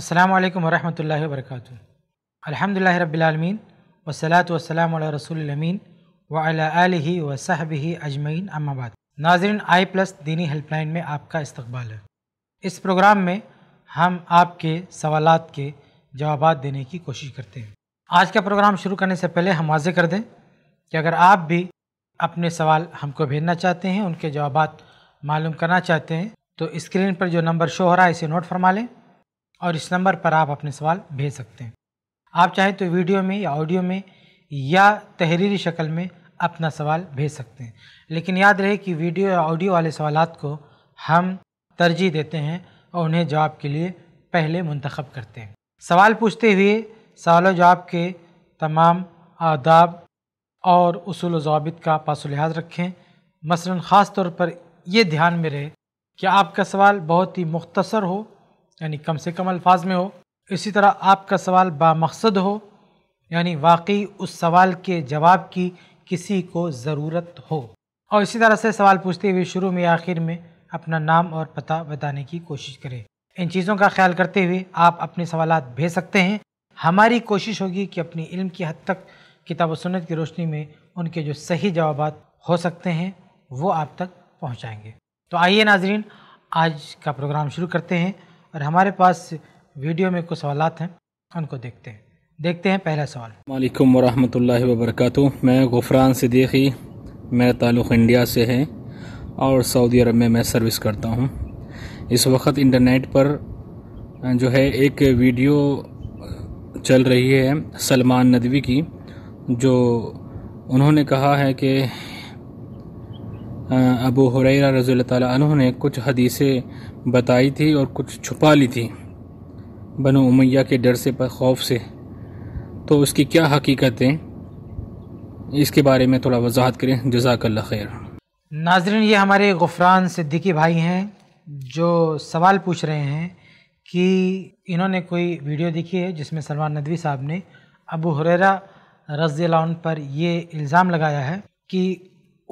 अस्सलाम वालेकुम वरहमतुल्लाहि वबरकातुहू अल्हम्दुलिल्लाहि रब्बिल आलमीन वस्सलातु वस्सलाम अला रसूलिल अमीन व अला आलिहि व सहबिहि अजमैन अम्माबाद नाजरीन आई प्लस दीनी हेल्पलाइन में आपका इस्तकबाल है इस प्रोग्राम में हम आपके सवाल के जवाब देने की कोशिश करते हैं आज का प्रोग्राम शुरू करने से पहले हम वाजे कर दें कि अगर आप भी अपने सवाल हमको भेजना चाहते हैं उनके जवाब मालूम करना चाहते हैं तो स्क्रीन पर जो नंबर शो हो रहा है इसे नोट फरमा लें और इस नंबर पर आप अपने सवाल भेज सकते हैं आप चाहें तो वीडियो में या ऑडियो में या तहरीरी शक्ल में अपना सवाल भेज सकते हैं लेकिन याद रहे कि वीडियो या ऑडियो वाले सवाल को हम तरजीह देते हैं और उन्हें जवाब के लिए पहले मंतखब करते हैं सवाल पूछते हुए सवाल जवाब के तमाम आदाब और असूल जवाबित का पास लिहाज रखें मसलन ख़ास तौर पर यह ध्यान में रहे कि आपका सवाल बहुत ही मुख्तर हो यानी कम से कम अल्फाज में हो इसी तरह आपका सवाल बामकसद हो यानी वाकई उस सवाल के जवाब की किसी को ज़रूरत हो और इसी तरह से सवाल पूछते हुए शुरू में आखिर में अपना नाम और पता बताने की कोशिश करें इन चीज़ों का ख्याल करते हुए आप अपने सवाल भेज सकते हैं हमारी कोशिश होगी कि अपनी इल्म की हद तक किताब सुनत की रोशनी में उनके जो सही जवाब हो सकते हैं वो आप तक पहुँचाएँगे तो आइए नाजरीन आज का प्रोग्राम शुरू करते हैं और हमारे पास वीडियो में कुछ सवाल हैं उनको देखते हैं देखते हैं पहला सवाल वालेकुम वरहमतुल्लाहि वबरकू मैं गुफरान सिद्दीकी मेरा ताल्लुक़ इंडिया से है और सऊदी अरब में मैं सर्विस करता हूँ इस वक्त इंटरनेट पर जो है एक वीडियो चल रही है सलमान नदवी की जो उन्होंने कहा है कि अबू हुरैरा रज़ी तु ने कुछ हदीसें बताई थी और कुछ छुपा ली थी बनो उमैया के डर से खौफ से तो उसकी क्या हकीकत है इसके बारे में थोड़ा वजाहत करें जजाकल खैर नाजरन ये हमारे गुफरान सिद्दीकी भाई हैं जो सवाल पूछ रहे हैं कि इन्होंने कोई वीडियो देखी है जिसमें सलमान नदवी साहब ने अबू हुररा रज़ी पर ये इल्ज़ाम लगाया है कि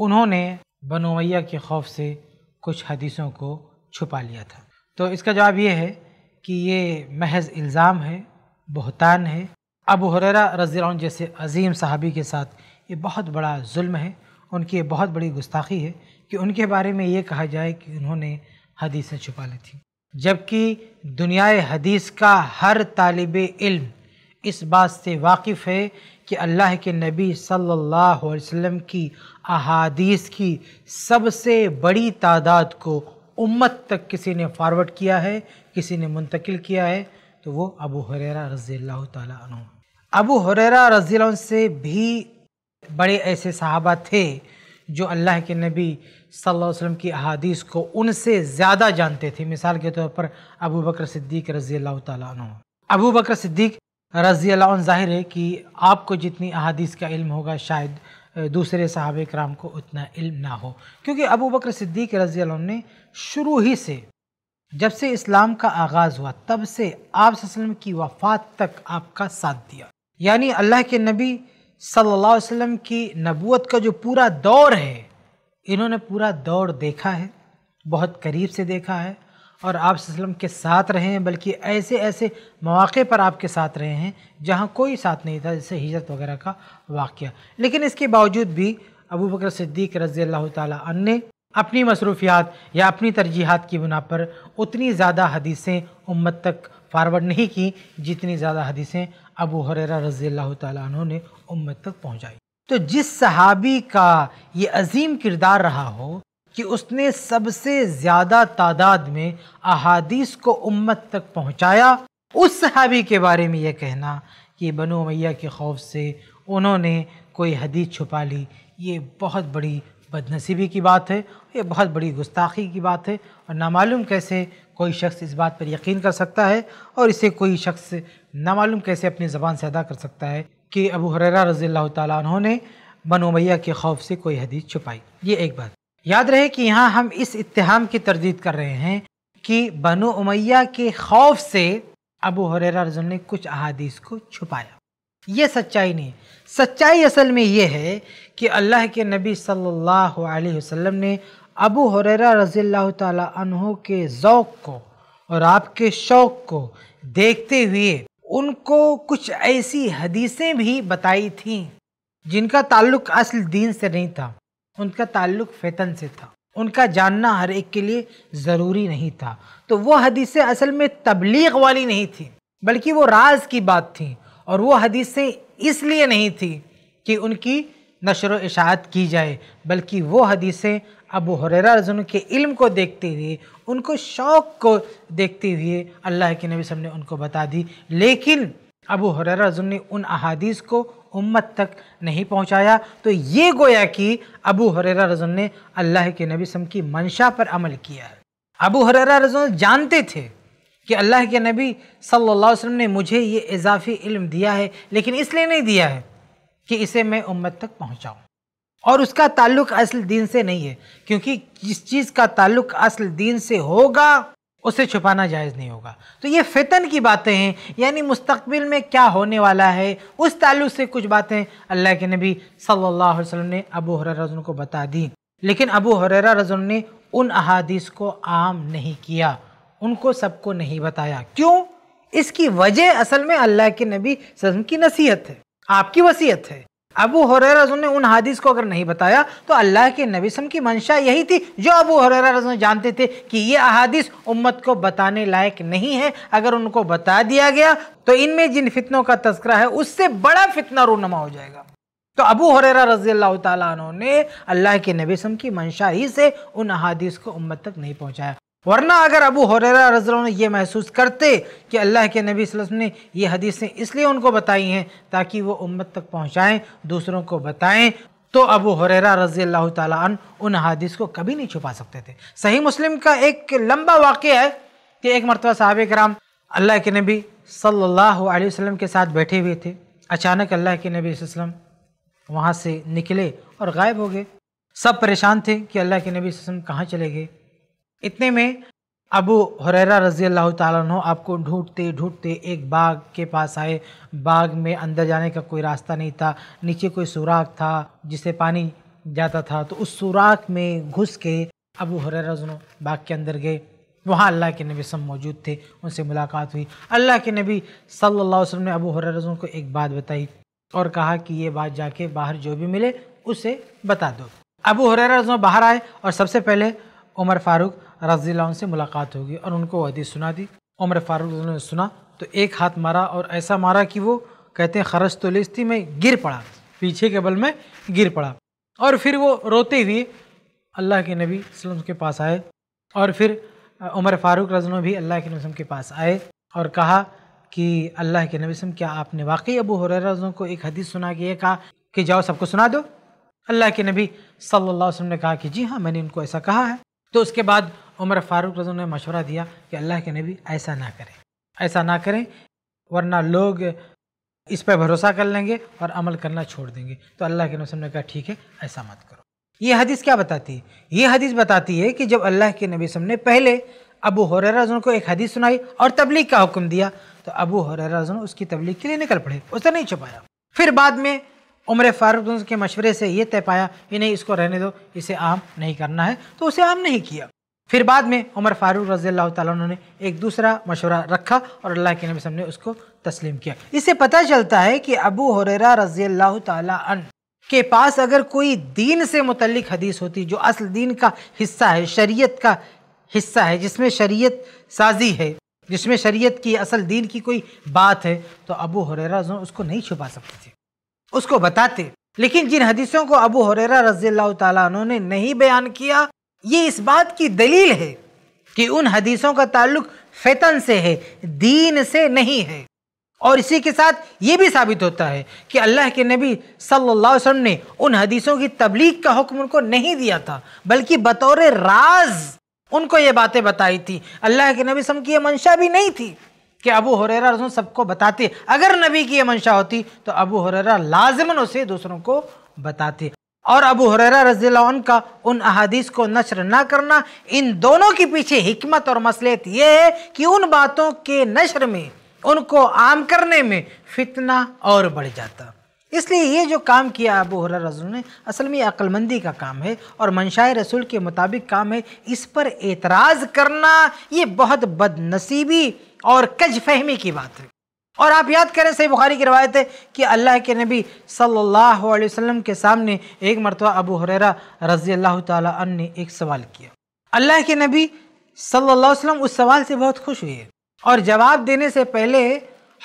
उन्होंने बनोमैया के खौफ से कुछ हदीसों को छुपा लिया था तो इसका जवाब ये है कि ये महज इल्ज़ाम है बहतान है अब हुररा रज़ी जैसे अजीम साहबी के साथ ये बहुत बड़ा जुल्म है उनकी ये बहुत बड़ी गुस्ताखी है कि उनके बारे में ये कहा जाए कि उन्होंने हदीसें छुपा ली थी जबकि दुनिया हदीस का हर तालब इल्म इस बात से वाकिफ़ है कि अल्लाह के नबी सल्लल्लाहु अलैहि वसल्लम की अहादीस की सबसे बड़ी तादाद को उम्मत तक किसी ने फॉरवर्ड किया है किसी ने मुंतकिल किया है तो वो अबू हुररा रज़ी तु अबू हुररा रज़ी से भी बड़े ऐसे सहाबा थे जो अल्लाह के नबी सल्लल्लाहु अलैहि वसल्लम की अहादीस को उनसे ज़्यादा जानते थे मिसाल के तौर पर अबू बकर सिद्दीक रज़ी तु अबू बकर सिद्दीक रज़ी ज़ाहिर है कि आपको जितनी अहादीस का इल्म होगा शायद दूसरे साहब कराम को उतना इल्म ना हो क्योंकि अबू बकर सिद्दीक रज़ी ने शुरू ही से जब से इस्लाम का आगाज़ हुआ तब से आप वसल्लम की वफ़ात तक आपका साथ दिया यानी अल्लाह के नबी सल्लल्लाहु अलैहि वसल्लम की नबूत का जो पूरा दौर है इन्होंने पूरा दौर देखा है बहुत करीब से देखा है और आप के साथ रहे हैं बल्कि ऐसे ऐसे मौक़े पर आपके साथ रहे हैं जहाँ कोई साथ नहीं था जैसे हिजरत वगैरह का वाक़ लेकिन इसके बावजूद भी अबू बकर सिद्दीक रज़ी अल्लाह तन ने अपनी मसरूफियात या अपनी तरजीहत की बुना पर उतनी ज़्यादा हदीसें उम्मत तक फारवर्ड नहीं की जितनी ज़्यादा हदीसें अबू हरेरा रज़ी अल्लाह तु ने उम्मत तक पहुँचाई तो जिस सहाबी का ये अजीम किरदार रहा हो कि उसने सबसे ज़्यादा तादाद में अहादीस को उम्मत तक पहुँचाया उस सहाबी के बारे में यह कहना कि बनो मैया के खौफ से उन्होंने कोई हदीस छुपा ली ये बहुत बड़ी बदनसीबी की बात है ये बहुत बड़ी गुस्ताखी की बात है और नामालूम कैसे कोई शख्स इस बात पर यकीन कर सकता है और इसे कोई शख्स नामालूम कैसे अपनी ज़बान से अदा कर सकता है कि अबू हरेरा रज़ी अल्लाह ने बनो मैया के खौफ से कोई हदीस छुपाई ये एक बात याद रहे कि यहाँ हम इस इतहाम की तरदीद कर रहे हैं कि बनो उमैया के खौफ से अबू हरेरा रजन ने कुछ अहादीस को छुपाया ये सच्चाई नहीं सच्चाई असल में ये है कि अल्लाह के नबी सल्लल्लाहु अलैहि वसल्लम ने अबू हरेरा रज़ी तहों के ओक़ को और आपके शौक़ को देखते हुए उनको कुछ ऐसी हदीसें भी बताई थीं जिनका ताल्लुक असल दीन से नहीं था उनका ताल्लुक फैतन से था उनका जानना हर एक के लिए ज़रूरी नहीं था तो वो हदीसें असल में तबलीग वाली नहीं थी बल्कि वो राज की बात थी और वो हदीसें इसलिए नहीं थी कि उनकी नशर इशात की जाए बल्कि वो हदीसें अबू हुररा रजन के इल्म को देखते हुए उनको शौक़ को देखते हुए अल्लाह के नबी सब ने उनको बता दी लेकिन अबू हुररा रजन ने उन अहादीस को उम्मत तक नहीं पहुंचाया तो ये गोया कि अबू हरेरा रजन ने अल्लाह के नबी सम की मंशा पर अमल किया है अबू हरेरा रजन जानते थे कि अल्लाह के नबी सल्लल्लाहु अलैहि वसल्लम ने मुझे ये इजाफी इल्म दिया है लेकिन इसलिए नहीं दिया है कि इसे मैं उम्मत तक पहुँचाऊँ और उसका ताल्लुक असल दीन से नहीं है क्योंकि जिस चीज़ का ताल्लुक असल दीन से होगा उसे छुपाना जायज़ नहीं होगा तो ये फितन की बातें हैं यानी मुस्तकबिल में क्या होने वाला है उस ताल्लुक से कुछ बातें अल्लाह के नबी सल्लल्लाहु अलैहि वसल्लम ने अबू हररा को बता दी लेकिन अबू हर रजन ने उन अहादीस को आम नहीं किया उनको सबको नहीं बताया क्यों इसकी वजह असल में अल्लाह के नबी की नसीहत है आपकी वसीयत है अबू हुरैरा ने उन हादिस को अगर नहीं बताया तो अल्लाह के नबी सम की मंशा यही थी जो अबू हुरैरा जानते थे कि ये अहादीस उम्मत को बताने लायक नहीं है अगर उनको बता दिया गया तो इनमें जिन फितनों का तस्करा है उससे बड़ा फितना रूनमा हो जाएगा तो अबू हुरैरा रजी अल्लाह तु ने अल्लाह के नबी सम की मंशा ही से उन अहादीस को उम्मत तक नहीं पहुँचाया वरना अगर अबू हुररा रजल ने यह महसूस करते कि अल्लाह के नबी वसल्लम ने ये हदीसें इसलिए उनको बताई हैं ताकि वो उम्मत तक पहुँचाएँ दूसरों को बताएँ तो अबू हुररा रजी अल्लाह तन उन हदीस को कभी नहीं छुपा सकते थे सही मुस्लिम का एक लंबा वाक़ है कि एक मरतबा साहब कराम अल्लाह के नबी सल्लल्लाहु अलैहि वसल्लम के साथ बैठे हुए थे अचानक अल्लाह के नबी वसल्लम वहाँ से निकले और गायब हो गए सब परेशान थे कि अल्लाह के नबी वसल्लम कहाँ चले गए इतने में अबू हुरैरा रजी अल्लाह तु आपको ढूंढते ढूंढते एक बाग के पास आए बाग में अंदर जाने का कोई रास्ता नहीं था नीचे कोई सुराख था जिसे पानी जाता था तो उस सुराख में घुस के अबू हुरैरा बाग के अंदर गए वहाँ अल्लाह के नबी सब मौजूद थे उनसे मुलाकात हुई अल्लाह के नबी सल्लल्लाहु अलैहि वसल्लम ने अबू हुरैरा को एक बात बताई और कहा कि ये बात जाके बाहर जो भी मिले उसे बता दो अबू हुरैरा बाहर आए और सबसे पहले उमर फारूक रजी से मुलाकात होगी और उनको हदीस सुना दी उमर फारूक ने सुना तो एक हाथ मारा और ऐसा मारा कि वो कहते हैं खरश तो लिस्ती में गिर पड़ा पीछे के बल में गिर पड़ा और फिर वो रोते हुए अल्लाह के नबी वसलम के पास आए और फिर उमर फारूक रजनो भी अल्लाह के नबीम के पास आए और कहा कि अल्लाह के नबी वसम क्या आपने वाकई अबू हुरजों को एक हदीस सुना के ये कहा कि जाओ सबको सुना दो अल्लाह के नबी सल्लल्लाहु अलैहि वसल्लम ने कहा कि जी हाँ मैंने उनको ऐसा कहा है तो उसके बाद उमर फारूक रजू ने मशवरा दिया कि अल्लाह के नबी ऐसा ना करें ऐसा ना करें वरना लोग इस पर भरोसा कर लेंगे और अमल करना छोड़ देंगे तो अल्लाह के नबी ने कहा ठीक है ऐसा मत करो ये हदीस क्या बताती है ये हदीस बताती है कि जब अल्लाह के नबी ने पहले अबू हुररा को एक हदीस सुनाई और तबलीग का हुक्म दिया तो अबू हुररा उसकी तबलीग के लिए निकल पड़े उसे नहीं छुपाया फिर बाद में उम्र फारूक के मशवरे से ये तय पाया कि नहीं इसको रहने दो इसे आम नहीं करना है तो उसे आम नहीं किया फिर बाद में उमर फारूक रजी अल्लाह तु ने एक दूसरा मशवरा रखा और अल्लाह के नबी ने उसको तस्लीम किया इससे पता चलता है कि अबू हुररा रजी अल्लाह तन के पास अगर कोई दीन से मुतलिक हदीस होती जो असल दीन का हिस्सा है शरीयत का हिस्सा है जिसमें शरीयत साजी है जिसमें शरीयत की असल दीन की कोई बात है तो अबू हुररा उसको नहीं छुपा सकते थे उसको बताते लेकिन जिन हदीसों को अबू हुररा रजी अल्लाह तु ने नहीं बयान किया ये इस बात की दलील है कि उन हदीसों का ताल्लुक फैतन से है दीन से नहीं है और इसी के साथ ये भी साबित होता है कि अल्लाह के नबी सल्लल्लाहु अलैहि वसल्लम ने उन हदीसों की तबलीग का हुक्म उनको नहीं दिया था बल्कि बतौर राज उनको ये बातें बताई थी अल्लाह के नबी सम की यह मंशा भी नहीं थी कि अबू हुरेरा रसूल सबको बताते अगर नबी की यह मंशा होती तो अबू हुरेरा लाजमन उसे दूसरों को बताते और अबू हुररा रजील का उन अहादीस को नशर ना करना इन दोनों के पीछे हमत और मसलत यह है कि उन बातों के नशर में उनको आम करने में फितना और बढ़ जाता इसलिए ये जो काम किया अबू हुररा रसूल ने असल में अक्लमंदी का काम है और मंशाए रसूल के मुताबिक काम है इस पर एतराज़ करना ये बहुत बदनसीबी और कज फहमी की बात है और आप याद करें सही बुखारी की रवायत है कि अल्लाह के नबी सल्लल्लाहु अलैहि वसल्लम के सामने एक मरतबा अबू हुररा रज़ी अल्लाह तन ने एक सवाल किया अल्लाह के नबी सल्लल्लाहु अलैहि वसल्लम उस सवाल से बहुत खुश हुए और जवाब देने से पहले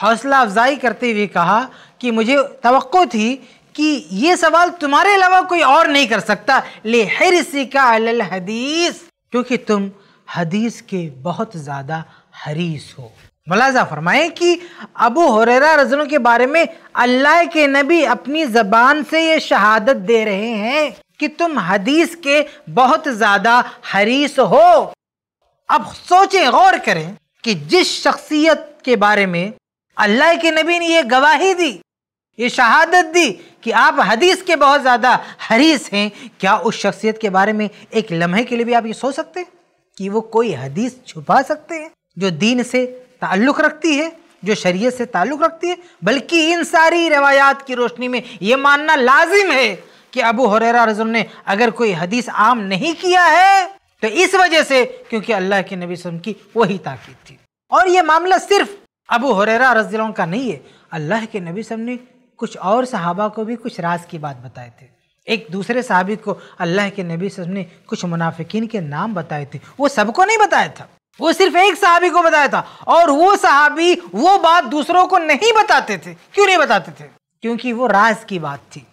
हौसला अफजाई करते हुए कहा कि मुझे तो थी कि ये सवाल तुम्हारे अलावा कोई और नहीं कर सकता ले हर अल हदीस क्योंकि तुम हदीस के बहुत ज़्यादा हरीस हो मुलाजा फरमाए कि अबू हुरेरा रजनों के बारे में अल्लाह के नबी अपनी ज़बान से ये शहादत दे रहे हैं कि तुम हदीस के बहुत ज़्यादा हरीस हो अब सोचें गौर करें कि जिस शख्सियत के बारे में अल्लाह के नबी ने ये गवाही दी ये शहादत दी कि आप हदीस के बहुत ज़्यादा हरीस हैं क्या उस शख्सियत के बारे में एक लम्हे के लिए भी आप ये सोच सकते हैं कि वो कोई हदीस छुपा सकते हैं जो दीन से ताल्लुक़ रखती है जो शरीयत से ताल्लुक़ रखती है बल्कि इन सारी रवायात की रोशनी में ये मानना लाजिम है कि अबू हुररा रजम ने अगर कोई हदीस आम नहीं किया है तो इस वजह से क्योंकि अल्लाह के नबी वसम की वही ताकीद थी और ये मामला सिर्फ अबू हुररा रजलों का नहीं है अल्लाह के नबी वसम ने कुछ और सहाबा को भी कुछ राज की बात बताए थे एक दूसरे साहबी को अल्लाह के नबी वसम ने कुछ मुनाफिकीन के नाम बताए थे वो सबको नहीं बताया था वो सिर्फ एक सहाबी को बताया था और वो सहाबी वो बात दूसरों को नहीं बताते थे क्यों नहीं बताते थे क्योंकि वो राज की बात थी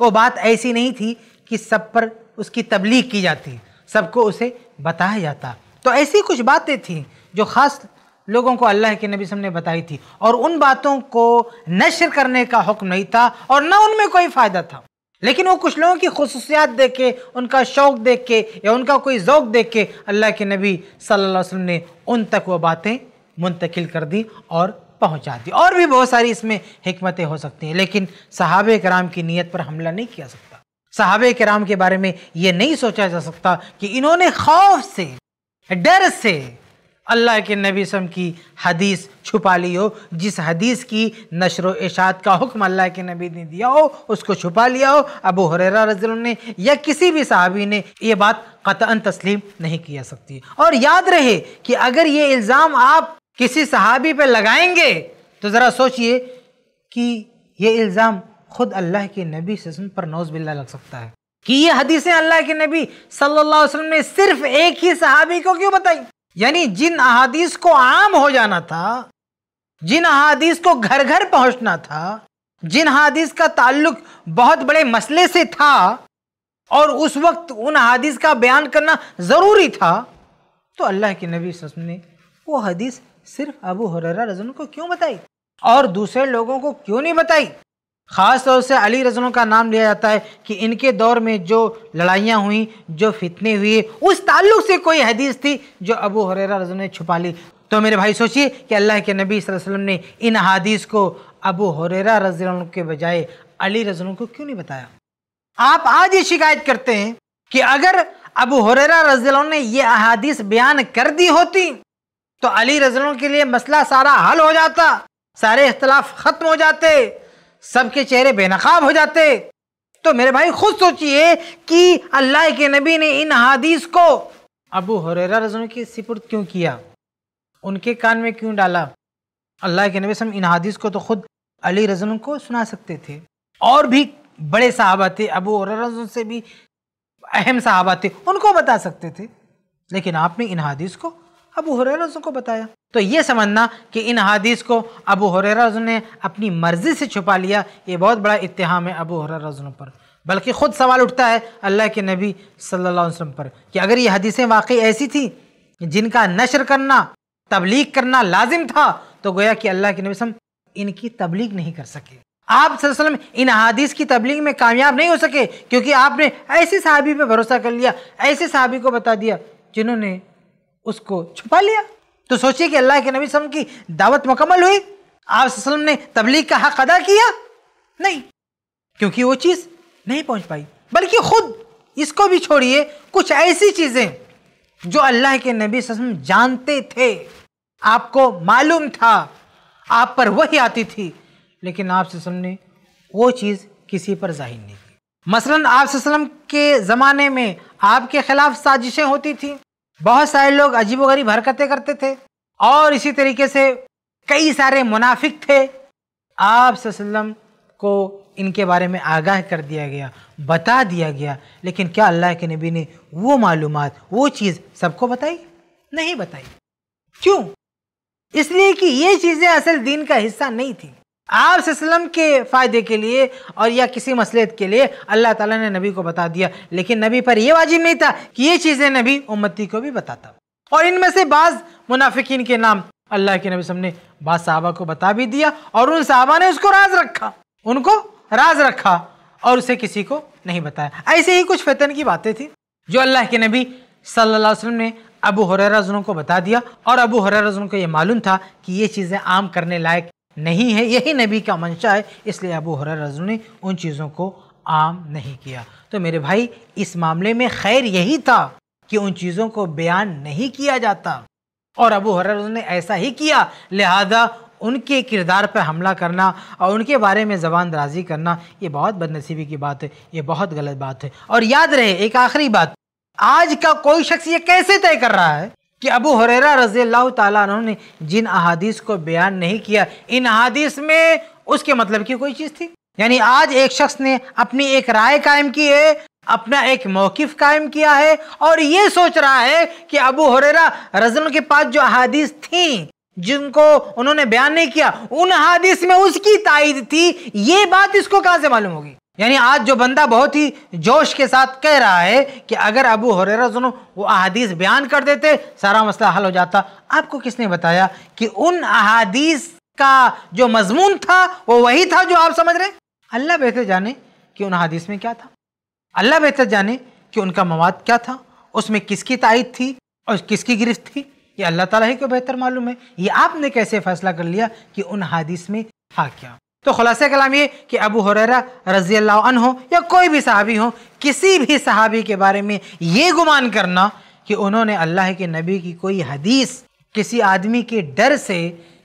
वो बात ऐसी नहीं थी कि सब पर उसकी तबलीग की जाती सबको उसे बताया जाता तो ऐसी कुछ बातें थी जो ख़ास लोगों को अल्लाह के नबी ने बताई थी और उन बातों को नशर करने का हुक्म नहीं था और न उनमें कोई फ़ायदा था लेकिन वो कुछ लोगों की खसूसियात देख के उनका शौक़ देख के या उनका कोई ओक़ देख के अल्लाह के नबी सल्लल्लाहु अलैहि वसल्लम ने उन तक वो बातें मुंतकिल कर दी और पहुंचा दी और भी बहुत सारी इसमें हमतें हो सकती हैं लेकिन सहाब कराम की नीयत पर हमला नहीं किया सकता सहाब कराम के बारे में ये नहीं सोचा जा सकता कि इन्होंने खौफ से डर से अल्लाह के नबी सम की हदीस छुपा ली हो जिस हदीस की नशर इशात का हुक्म अल्लाह के नबी ने दिया हो उसको छुपा लिया हो अबू हुरेरा रजल ने या किसी भी सहाबी ने यह बात कतअन तस्लीम नहीं किया सकती और याद रहे कि अगर ये इल्ज़ाम आप किसी सहाबी पर लगाएंगे तो ज़रा सोचिए कि ये इल्ज़ाम ख़ुद अल्लाह के नबी ससम पर नौज बिल्ला लग सकता है कि ये हदीसें अल्लाह के नबी सल्लल्लाहु अलैहि वसल्लम ने सिर्फ एक ही सहाबी को क्यों बताई यानी जिन अहादीस को आम हो जाना था जिन अहादीस को घर घर पहुंचना था जिन हादीस का ताल्लुक बहुत बड़े मसले से था और उस वक्त उन हादिस का बयान करना ज़रूरी था तो अल्लाह के नबी वसम ने वो हदीस सिर्फ अबू हर रजन को क्यों बताई और दूसरे लोगों को क्यों नहीं बताई ख़ास तौर से अली रजनों का नाम लिया जाता है कि इनके दौर में जो लड़ाइयाँ हुई जो फितने हुए उस ताल्लुक से कोई हदीस थी जो अबू हुरैरा रजन ने छुपा ली तो मेरे भाई सोचिए कि अल्लाह के नबी वसल्लम ने इन हदीस को अबू हुरैरा रजन के बजाय अली रजनों को क्यों नहीं बताया आप आज ये शिकायत करते हैं कि अगर अबू हुरैरा रजन ने यह अहादीस बयान कर दी होती तो अली रजनों के लिए मसला सारा हल हो जाता सारे इख्तलाफ ख़त्म हो जाते सबके चेहरे बेनकाब हो जाते तो मेरे भाई खुद सोचिए कि अल्लाह के नबी ने इन हादीस को अबू हुरैरा रजन की सिपुर्द क्यों किया उनके कान में क्यों डाला अल्लाह के नबी सम इन हादीस को तो खुद अली रजन को सुना सकते थे और भी बड़े साहबा थे अबू हुरैरा से भी अहम साहबा थे उनको बता सकते थे लेकिन आपने इन हादीस को अबू रजू को बताया तो ये समझना कि इन हदीस को अबू हुररा ने अपनी मर्ज़ी से छुपा लिया ये बहुत बड़ा इत्तेहाम है अबू हुररा पर बल्कि ख़ुद सवाल उठता है अल्लाह के नबी सल्लल्लाहु अलैहि वसल्लम पर कि अगर ये हदीसें वाकई ऐसी थी जिनका नशर करना तबलीग करना लाजिम था तो गोया कि अल्लाह के नबी इनकी तबलीग नहीं कर सके आप वसल्लम इन हदीस की तबलीग में कामयाब नहीं हो सके क्योंकि आपने ऐसे साहबी पर भरोसा कर लिया ऐसे साहबी को बता दिया जिन्होंने उसको छुपा लिया तो सोचिए कि अल्लाह के नबी सलम की दावत मुकम्मल हुई आप ने तबलीग का हक अदा किया नहीं क्योंकि वो चीज़ नहीं पहुंच पाई बल्कि खुद इसको भी छोड़िए कुछ ऐसी चीज़ें जो अल्लाह के नबी सलम जानते थे आपको मालूम था आप पर वही आती थी लेकिन आप ने वो चीज़ किसी पर जाहिर नहीं की मसलन आप के ज़माने में आपके ख़िलाफ़ साजिशें होती थी बहुत सारे लोग अजीबोगरीब हरकतें करते थे और इसी तरीके से कई सारे मुनाफिक थे आप को इनके बारे में आगाह कर दिया गया बता दिया गया लेकिन क्या अल्लाह के नबी ने वो मालूम वो चीज़ सबको बताई नहीं बताई क्यों इसलिए कि ये चीज़ें असल दीन का हिस्सा नहीं थी आप के फ़ायदे के लिए और या किसी मसले के लिए अल्लाह ताला ने नबी को बता दिया लेकिन नबी पर यह वाजिब नहीं था कि ये चीज़ें नबी उम्मती को भी बताता और इनमें से बाज़ मुनाफिकीन के नाम अल्लाह के नबी ने बाद साहबा को बता भी दिया और उन साहबा ने उसको राज रखा उनको राज रखा और उसे किसी को नहीं बताया ऐसे ही कुछ फैतन की बातें थी जो अल्लाह के नबी सल्लल्लाहु अलैहि वसल्लम ने अबू हुरैरा को बता दिया और अबू हुरैरा को ये मालूम था कि ये चीज़ें आम करने लायक नहीं है यही नबी का मंशा है इसलिए अबू रजू ने उन चीज़ों को आम नहीं किया तो मेरे भाई इस मामले में खैर यही था कि उन चीज़ों को बयान नहीं किया जाता और अबू हुरर ने ऐसा ही किया लिहाजा उनके किरदार पर हमला करना और उनके बारे में ज़बान दराजी करना ये बहुत बदनसीबी की बात है ये बहुत गलत बात है और याद रहे एक आखिरी बात आज का कोई शख्स ये कैसे तय कर रहा है कि अबू हरेरा रजी अल्लाह तु ने जिन अहादीस को बयान नहीं किया इन अहादीस में उसके मतलब की कोई चीज़ थी यानी आज एक शख्स ने अपनी एक राय कायम की है अपना एक मौकफ कायम किया है और ये सोच रहा है कि अबू हरेरा रजन के पास जो अहादीस थी जिनको उन्होंने बयान नहीं किया उन हादिस में उसकी तायद थी ये बात इसको कहाँ से मालूम होगी यानी आज जो बंदा बहुत ही जोश के साथ कह रहा है कि अगर अबू हुरैरा सुनो वो अहादीस बयान कर देते सारा मसला हल हो जाता आपको किसने बताया कि उन अहादीस का जो मजमून था वो वही था जो आप समझ रहे अल्लाह बेहतर जाने कि उन अहादीस में क्या था अल्लाह बेहतर जाने कि उनका मवाद क्या था उसमें किसकी तायद थी और किसकी गिरफ्त थी ये अल्लाह ताला ही को बेहतर मालूम है ये आपने कैसे फैसला कर लिया कि उन हादिस में था क्या तो खुलासे कलाम ये कि अबू हुररा रज़ी अल्लाह हो या कोई भी सहाबी हो किसी भी सहाबी के बारे में ये गुमान करना कि उन्होंने अल्लाह के नबी की कोई हदीस किसी आदमी के डर से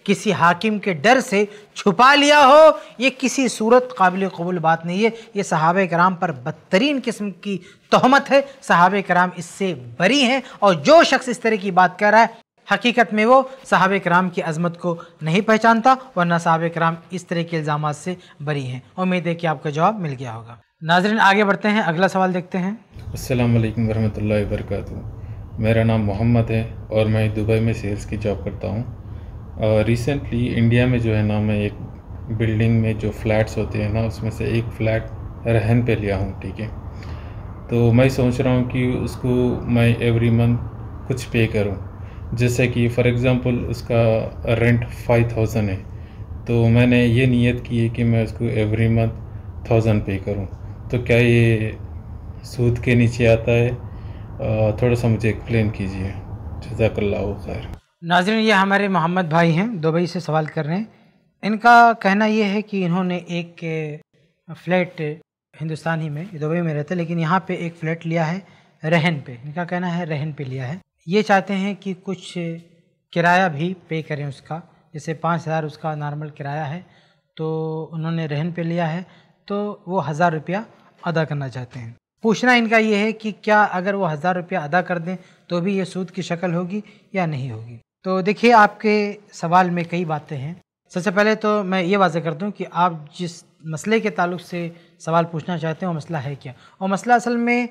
किसी हाकिम के डर से छुपा लिया हो ये किसी सूरत काबिल कबूल बात नहीं है ये सहाब कराम पर बदतरीन किस्म की तहमत है सहाब कराम इससे बरी हैं और जो शख्स इस तरह की बात कर रहा है हकीकत में वो साहब कराम की अजमत को नहीं पहचानता वरना साहब कराम इस तरह के इल्ज़ाम से बरी हैं उम्मीद है कि आपका जवाब मिल गया होगा नाजरन आगे बढ़ते हैं अगला सवाल देखते हैं अल्लाम वरहमल वरक मेरा नाम मोहम्मद है और मैं दुबई में सेल्स की जॉब करता हूँ रिसेंटली इंडिया में जो है ना मैं एक बिल्डिंग में जो फ्लैट्स होते हैं ना उसमें से एक फ़्लैट रहन पे लिया हूँ ठीक है तो मैं सोच रहा हूँ कि उसको मैं एवरी मंथ कुछ पे करूँ जैसे कि फ़ॉर एग्ज़ाम्पल उसका रेंट फाइव थाउजेंड है तो मैंने ये नीयत की है कि मैं उसको एवरी मंथ थाउजेंड पे करूँ तो क्या ये सूद के नीचे आता है थोड़ा सा मुझे एक्सप्लेन कीजिए जजाकल्ला खैर नाजरन ये हमारे मोहम्मद भाई हैं दुबई से सवाल कर रहे हैं इनका कहना ये है कि इन्होंने एक फ्लैट हिंदुस्तान ही में दुबई में रहते लेकिन यहाँ पे एक फ़्लैट लिया है रहन पे इनका कहना है रहन पे लिया है ये चाहते हैं कि कुछ किराया भी पे करें उसका जैसे पाँच हज़ार उसका नॉर्मल किराया है तो उन्होंने रहन पे लिया है तो वो हज़ार रुपया अदा करना चाहते हैं पूछना इनका ये है कि क्या अगर वो हज़ार रुपया अदा कर दें तो भी ये सूद की शक्ल होगी या नहीं होगी तो देखिए आपके सवाल में कई बातें हैं सबसे पहले तो मैं ये वाजह कर दूँ कि आप जिस मसले के ताल्लुक से सवाल पूछना चाहते हैं वो मसला है क्या और मसला असल में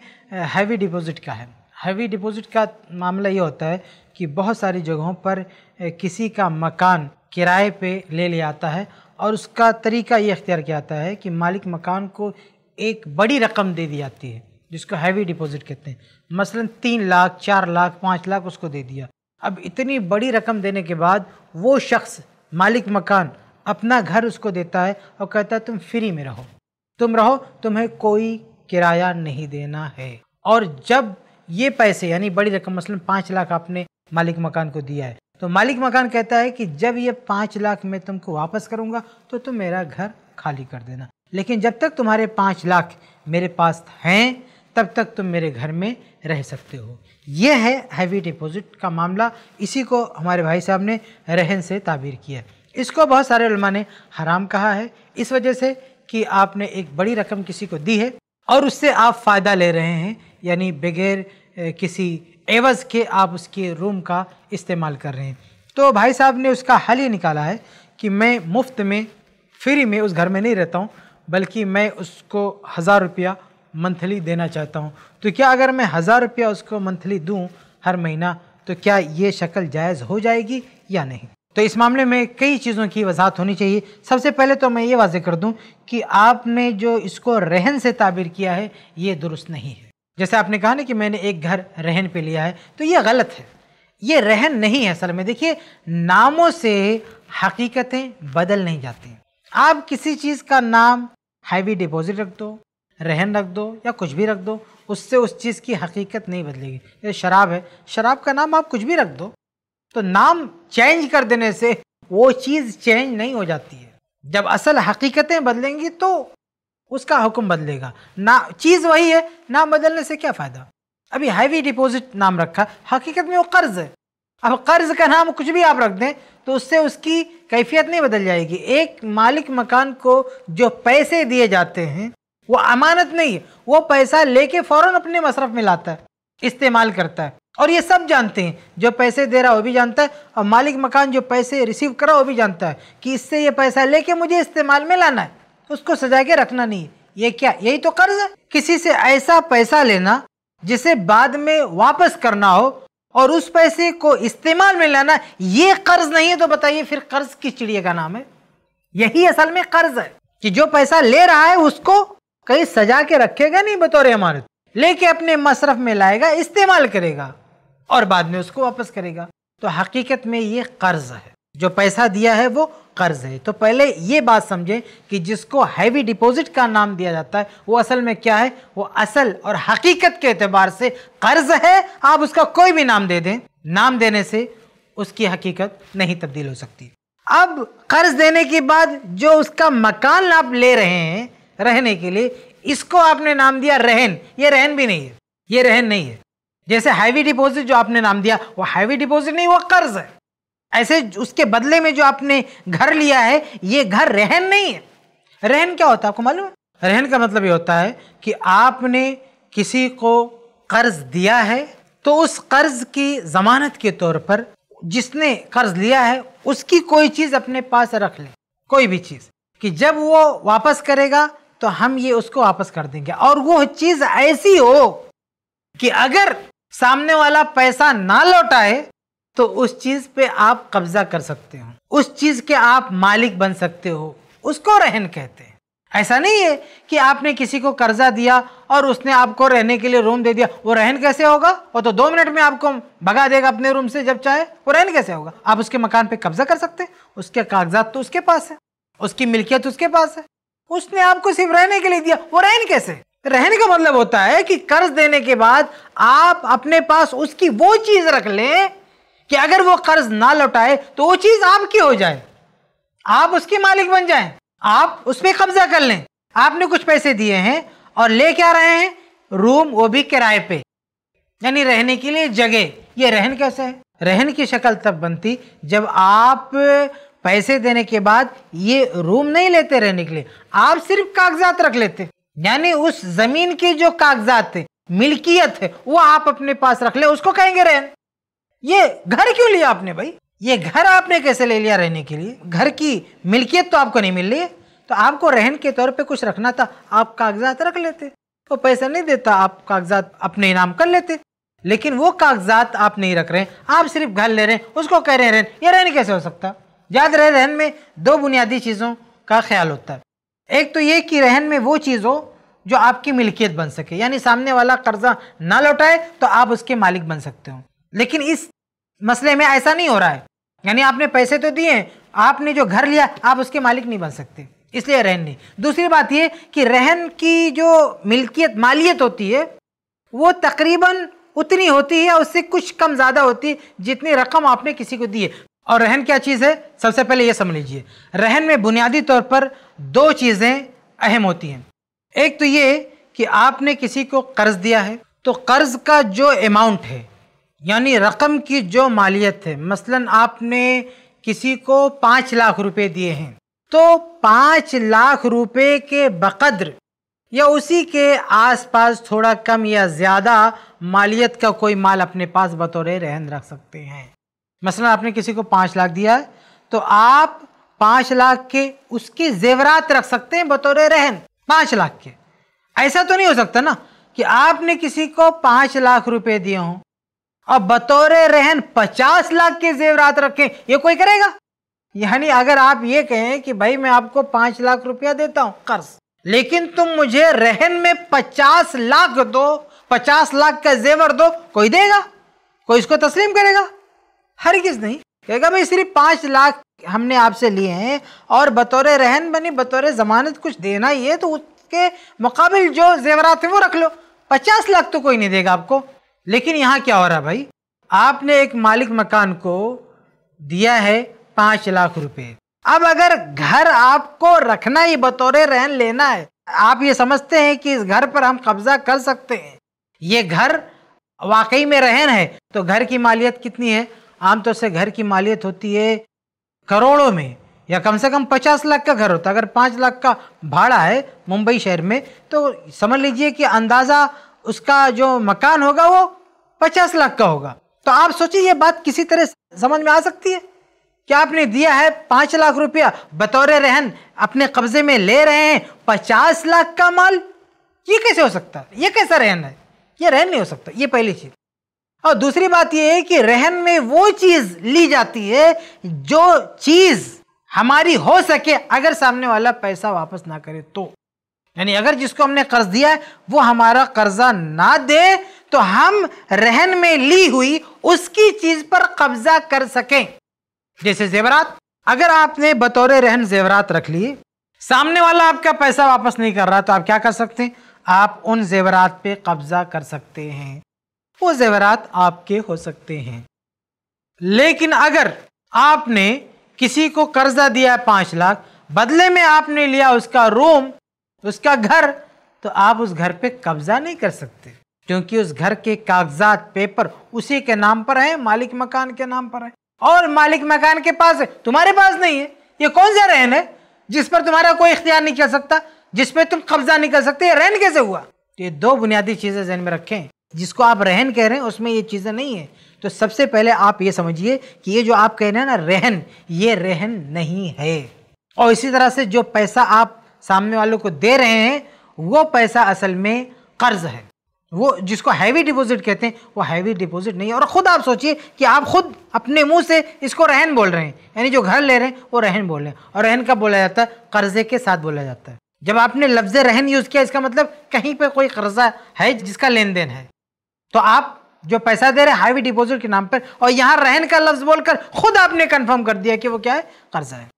हैवी डिपॉज़िट का है हैवी डिपॉजिट का मामला ये होता है कि बहुत सारी जगहों पर किसी का मकान किराए पे ले लिया जाता है और उसका तरीका ये अख्तियार किया जाता है कि मालिक मकान को एक बड़ी रकम दे दी जाती है जिसको हैवी डिपॉजिट कहते हैं मसलन तीन लाख चार लाख पाँच लाख उसको दे दिया अब इतनी बड़ी रकम देने के बाद वो शख्स मालिक मकान अपना घर उसको देता है और कहता है तुम फ्री में रहो तुम रहो तुम्हें कोई किराया नहीं देना है और जब ये पैसे यानी बड़ी रकम मसलन पाँच लाख आपने मालिक मकान को दिया है तो मालिक मकान कहता है कि जब ये पाँच लाख मैं तुमको वापस करूँगा तो तुम मेरा घर खाली कर देना लेकिन जब तक तुम्हारे पाँच लाख मेरे पास हैं तब तक तुम मेरे घर में रह सकते हो यह है हैवी डिपॉजिट का मामला इसी को हमारे भाई साहब ने रहन से ताबीर किया इसको बहुत सारे उलमा ने हराम कहा है इस वजह से कि आपने एक बड़ी रकम किसी को दी है और उससे आप फ़ायदा ले रहे हैं यानी बगैर किसी एवज़ के आप उसके रूम का इस्तेमाल कर रहे हैं तो भाई साहब ने उसका हल ही निकाला है कि मैं मुफ्त में फ्री में उस घर में नहीं रहता हूँ बल्कि मैं उसको हज़ार रुपया मंथली देना चाहता हूँ तो क्या अगर मैं हज़ार रुपया उसको मंथली दूँ हर महीना तो क्या ये शक्ल जायज़ हो जाएगी या नहीं तो इस मामले में कई चीज़ों की वजाहत होनी चाहिए सबसे पहले तो मैं ये वाजे कर दूँ कि आपने जो इसको रहन से ताबिर किया है ये दुरुस्त नहीं है जैसे आपने कहा ना कि मैंने एक घर रहन पे लिया है तो ये गलत है ये रहन नहीं है असल में देखिए नामों से हकीकतें बदल नहीं जाती आप किसी चीज़ का नाम हैवी डिपॉजिट रख दो रहन रख दो या कुछ भी रख दो उससे उस चीज़ की हकीकत नहीं बदलेगी ये शराब है शराब का नाम आप कुछ भी रख दो तो नाम चेंज कर देने से वो चीज़ चेंज नहीं हो जाती है जब असल हकीकतें बदलेंगी तो उसका हुक्म बदलेगा ना चीज़ वही है नाम बदलने से क्या फ़ायदा अभी हैवी डिपॉजिट नाम रखा हकीकत में वो कर्ज़ है अब कर्ज का नाम कुछ भी आप रख दें तो उससे उसकी कैफियत नहीं बदल जाएगी एक मालिक मकान को जो पैसे दिए जाते हैं वो अमानत नहीं है वो पैसा लेके फ़ौरन अपने मशरफ में लाता है इस्तेमाल करता है और ये सब जानते हैं जो पैसे दे रहा वो भी जानता है और मालिक मकान जो पैसे रिसीव करा वो भी जानता है कि इससे ये पैसा लेके मुझे इस्तेमाल में लाना है उसको सजा के रखना नहीं ये क्या यही तो कर्ज है किसी से ऐसा पैसा लेना जिसे बाद में वापस करना हो और उस पैसे को इस्तेमाल में लाना ये कर्ज नहीं है तो बताइए फिर कर्ज किस चिड़िया का नाम है यही असल में कर्ज है कि जो पैसा ले रहा है उसको कहीं सजा के रखेगा नहीं बतौर इमारत तो। लेके अपने मशरफ में लाएगा इस्तेमाल करेगा और बाद में उसको वापस करेगा तो हकीकत में ये कर्ज है जो पैसा दिया है वो कर्ज है तो पहले ये बात समझें कि जिसको हैवी डिपॉजिट का नाम दिया जाता है वो असल में क्या है वो असल और हकीकत के अतबार से कर्ज है आप उसका कोई भी नाम दे दें नाम देने से उसकी हकीकत नहीं तब्दील हो सकती अब कर्ज देने के बाद जो उसका मकान आप ले रहे हैं रहने के लिए इसको आपने नाम दिया रहन ये रहन भी नहीं है ये रहन नहीं है जैसे हैवी डिपॉजिट जो आपने नाम दिया वो हैवी डिपॉजिट नहीं वो कर्ज है ऐसे उसके बदले में जो आपने घर लिया है ये घर रहन नहीं है रहन क्या होता है आपको मालूम है रहन का मतलब ये होता है कि आपने किसी को कर्ज दिया है तो उस कर्ज की जमानत के तौर पर जिसने कर्ज लिया है उसकी कोई चीज़ अपने पास रख ले कोई भी चीज़ कि जब वो वापस करेगा तो हम ये उसको वापस कर देंगे और वो चीज़ ऐसी हो कि अगर सामने वाला पैसा ना लौटाए तो उस चीज पे आप कब्जा कर सकते हो उस चीज के आप मालिक बन सकते हो उसको रहन कहते हैं ऐसा नहीं है कि आपने किसी को कर्जा दिया और उसने आपको रहने के लिए रूम दे दिया वो रहन कैसे होगा वो तो दो मिनट में आपको भगा देगा अपने रूम से जब चाहे वो रहन कैसे होगा आप उसके मकान पे कब्जा कर सकते हैं उसके कागजात तो उसके पास है उसकी मिल्कियत तो उसके पास है उसने आपको सिर्फ रहने के लिए दिया वो रहन कैसे रहने का मतलब होता है कि कर्ज देने के बाद आप अपने पास उसकी वो चीज रख लें कि अगर वो कर्ज ना लौटाए तो वो चीज आपकी हो जाए आप उसके मालिक बन जाए आप उस पर कब्जा कर लें आपने कुछ पैसे दिए हैं और ले क्या रहे हैं रूम वो भी किराए पे यानी रहने के लिए जगह ये रहन कैसे है रहन की शक्ल तब बनती जब आप पैसे देने के बाद ये रूम नहीं लेते रहने के लिए आप सिर्फ कागजात रख लेते यानी उस जमीन के जो कागजात है मिल्कियत है वो आप अपने पास रख ले उसको कहेंगे रहन ये घर क्यों लिया आपने भाई ये घर आपने कैसे ले लिया रहने के लिए घर की मिल्कियत तो आपको नहीं मिल रही तो आपको रहन के तौर पे कुछ रखना था आप कागजात रख लेते वो तो पैसा नहीं देता आप कागजात अपने इनाम कर लेते लेकिन वो कागजात आप नहीं रख रहे आप सिर्फ घर ले रहे हैं उसको कह रहे हैं रहन ये रहन कैसे हो सकता याद रहे रहन में दो बुनियादी चीज़ों का ख्याल होता है एक तो ये कि रहन में वो चीज़ हो जो आपकी मिल्कियत बन सके यानी सामने वाला कर्जा ना लौटाए तो आप उसके मालिक बन सकते हो लेकिन इस मसले में ऐसा नहीं हो रहा है यानी आपने पैसे तो दिए आपने जो घर लिया आप उसके मालिक नहीं बन सकते इसलिए रहन नहीं दूसरी बात ये कि रहन की जो मिल्कियत मालियत होती है वो तकरीबन उतनी होती है उससे कुछ कम ज़्यादा होती है जितनी रकम आपने किसी को दी है और रहन क्या चीज़ है सबसे पहले ये समझ लीजिए रहन में बुनियादी तौर पर दो चीज़ें अहम होती हैं एक तो ये कि आपने किसी को कर्ज़ दिया है तो कर्ज़ का जो अमाउंट है यानी रकम की जो मालियत है मसलन आपने किसी को पाँच लाख रुपए दिए हैं तो पाँच लाख रुपए के बकद्र या उसी के आसपास थोड़ा कम या ज़्यादा मालियत का कोई माल अपने पास बतौर रहन रख सकते हैं मसलन आपने किसी को पाँच लाख दिया है तो आप पाँच लाख के उसके जेवरात रख सकते हैं बतौर रहन पाँच लाख के ऐसा तो नहीं हो सकता ना कि आपने किसी को पाँच लाख रुपए दिए हों अब बतौरे रहन पचास लाख के जेवरात रखें ये कोई करेगा यानी अगर आप ये कहें कि भाई मैं आपको पांच लाख रुपया देता हूँ कर्ज लेकिन तुम मुझे रहन में पचास लाख दो पचास लाख का जेवर दो कोई देगा कोई इसको तस्लीम करेगा हर किस नहीं कहेगा भाई सिर्फ पांच लाख हमने आपसे लिए हैं और बतौर रहन बनी बतौर जमानत कुछ देना ही है तो उसके मुकाबिल जो जेवरात है वो रख लो पचास लाख तो कोई नहीं देगा आपको लेकिन यहाँ क्या हो रहा भाई आपने एक मालिक मकान को दिया है पाँच लाख रुपए अब अगर घर आपको रखना ही बतौरे रहन लेना है आप ये समझते हैं कि इस घर पर हम कब्जा कर सकते हैं ये घर वाकई में रहन है तो घर की मालियत कितनी है आमतौर तो से घर की मालियत होती है करोड़ों में या कम से कम पचास लाख का घर होता है अगर पाँच लाख का भाड़ा है मुंबई शहर में तो समझ लीजिए कि अंदाज़ा उसका जो मकान होगा वो पचास लाख का होगा तो आप सोचिए ये बात किसी तरह समझ में आ सकती है क्या आपने दिया है पाँच लाख रुपया बतौर रहन अपने कब्जे में ले रहे हैं पचास लाख का माल ये कैसे हो सकता है ये कैसा रहन है ये रहन नहीं हो सकता ये पहली चीज़ और दूसरी बात यह है कि रहन में वो चीज़ ली जाती है जो चीज़ हमारी हो सके अगर सामने वाला पैसा वापस ना करे तो यानी अगर जिसको हमने कर्ज दिया है वो हमारा कर्जा ना दे तो हम रहन में ली हुई उसकी चीज पर कब्जा कर सकें जैसे जेवरात अगर आपने बतौर रहन जेवरात रख लिए सामने वाला आपका पैसा वापस नहीं कर रहा तो आप क्या कर सकते हैं आप उन जेवरात पे कब्जा कर सकते हैं वो जेवरात आपके हो सकते हैं लेकिन अगर आपने किसी को कर्जा दिया है पांच लाख बदले में आपने लिया उसका रूम तो उसका घर तो आप उस घर पे कब्जा नहीं कर सकते क्योंकि उस घर के कागजात पेपर उसी के नाम पर है मालिक मकान के नाम पर है और मालिक मकान के पास है तुम्हारे पास नहीं है ये कौन सा रहन है जिस पर तुम्हारा कोई इख्तियार नहीं कर सकता जिस पर तुम कब्जा नहीं कर सकते रहन कैसे हुआ तो ये दो बुनियादी चीज़ें जहन में रखें जिसको आप रहन कह रहे हैं उसमें ये चीज़ें नहीं है तो सबसे पहले आप ये समझिए कि ये जो आप कह रहे हैं ना रहन ये रहन नहीं है और इसी तरह से जो पैसा आप सामने वालों को दे रहे हैं वो पैसा असल में कर्ज है वो जिसको हैवी डिपॉजिट कहते हैं वो हैवी डिपॉजिट नहीं है और ख़ुद आप सोचिए कि आप खुद अपने मुंह से इसको रहन बोल रहे हैं यानी जो घर ले रहे हैं वो रहन बोल रहे हैं और रहन का बोला जाता है कर्जे के साथ बोला जाता है जब आपने लफ्ज़ रहन यूज़ किया इसका मतलब कहीं पर कोई कर्जा है जिसका लेन देन है तो आप जो पैसा दे रहे हैं हाईवी डिपॉजिट के नाम पर और यहाँ रहन का लफ्ज़ बोलकर खुद आपने कन्फर्म कर दिया कि वो क्या है कर्जा है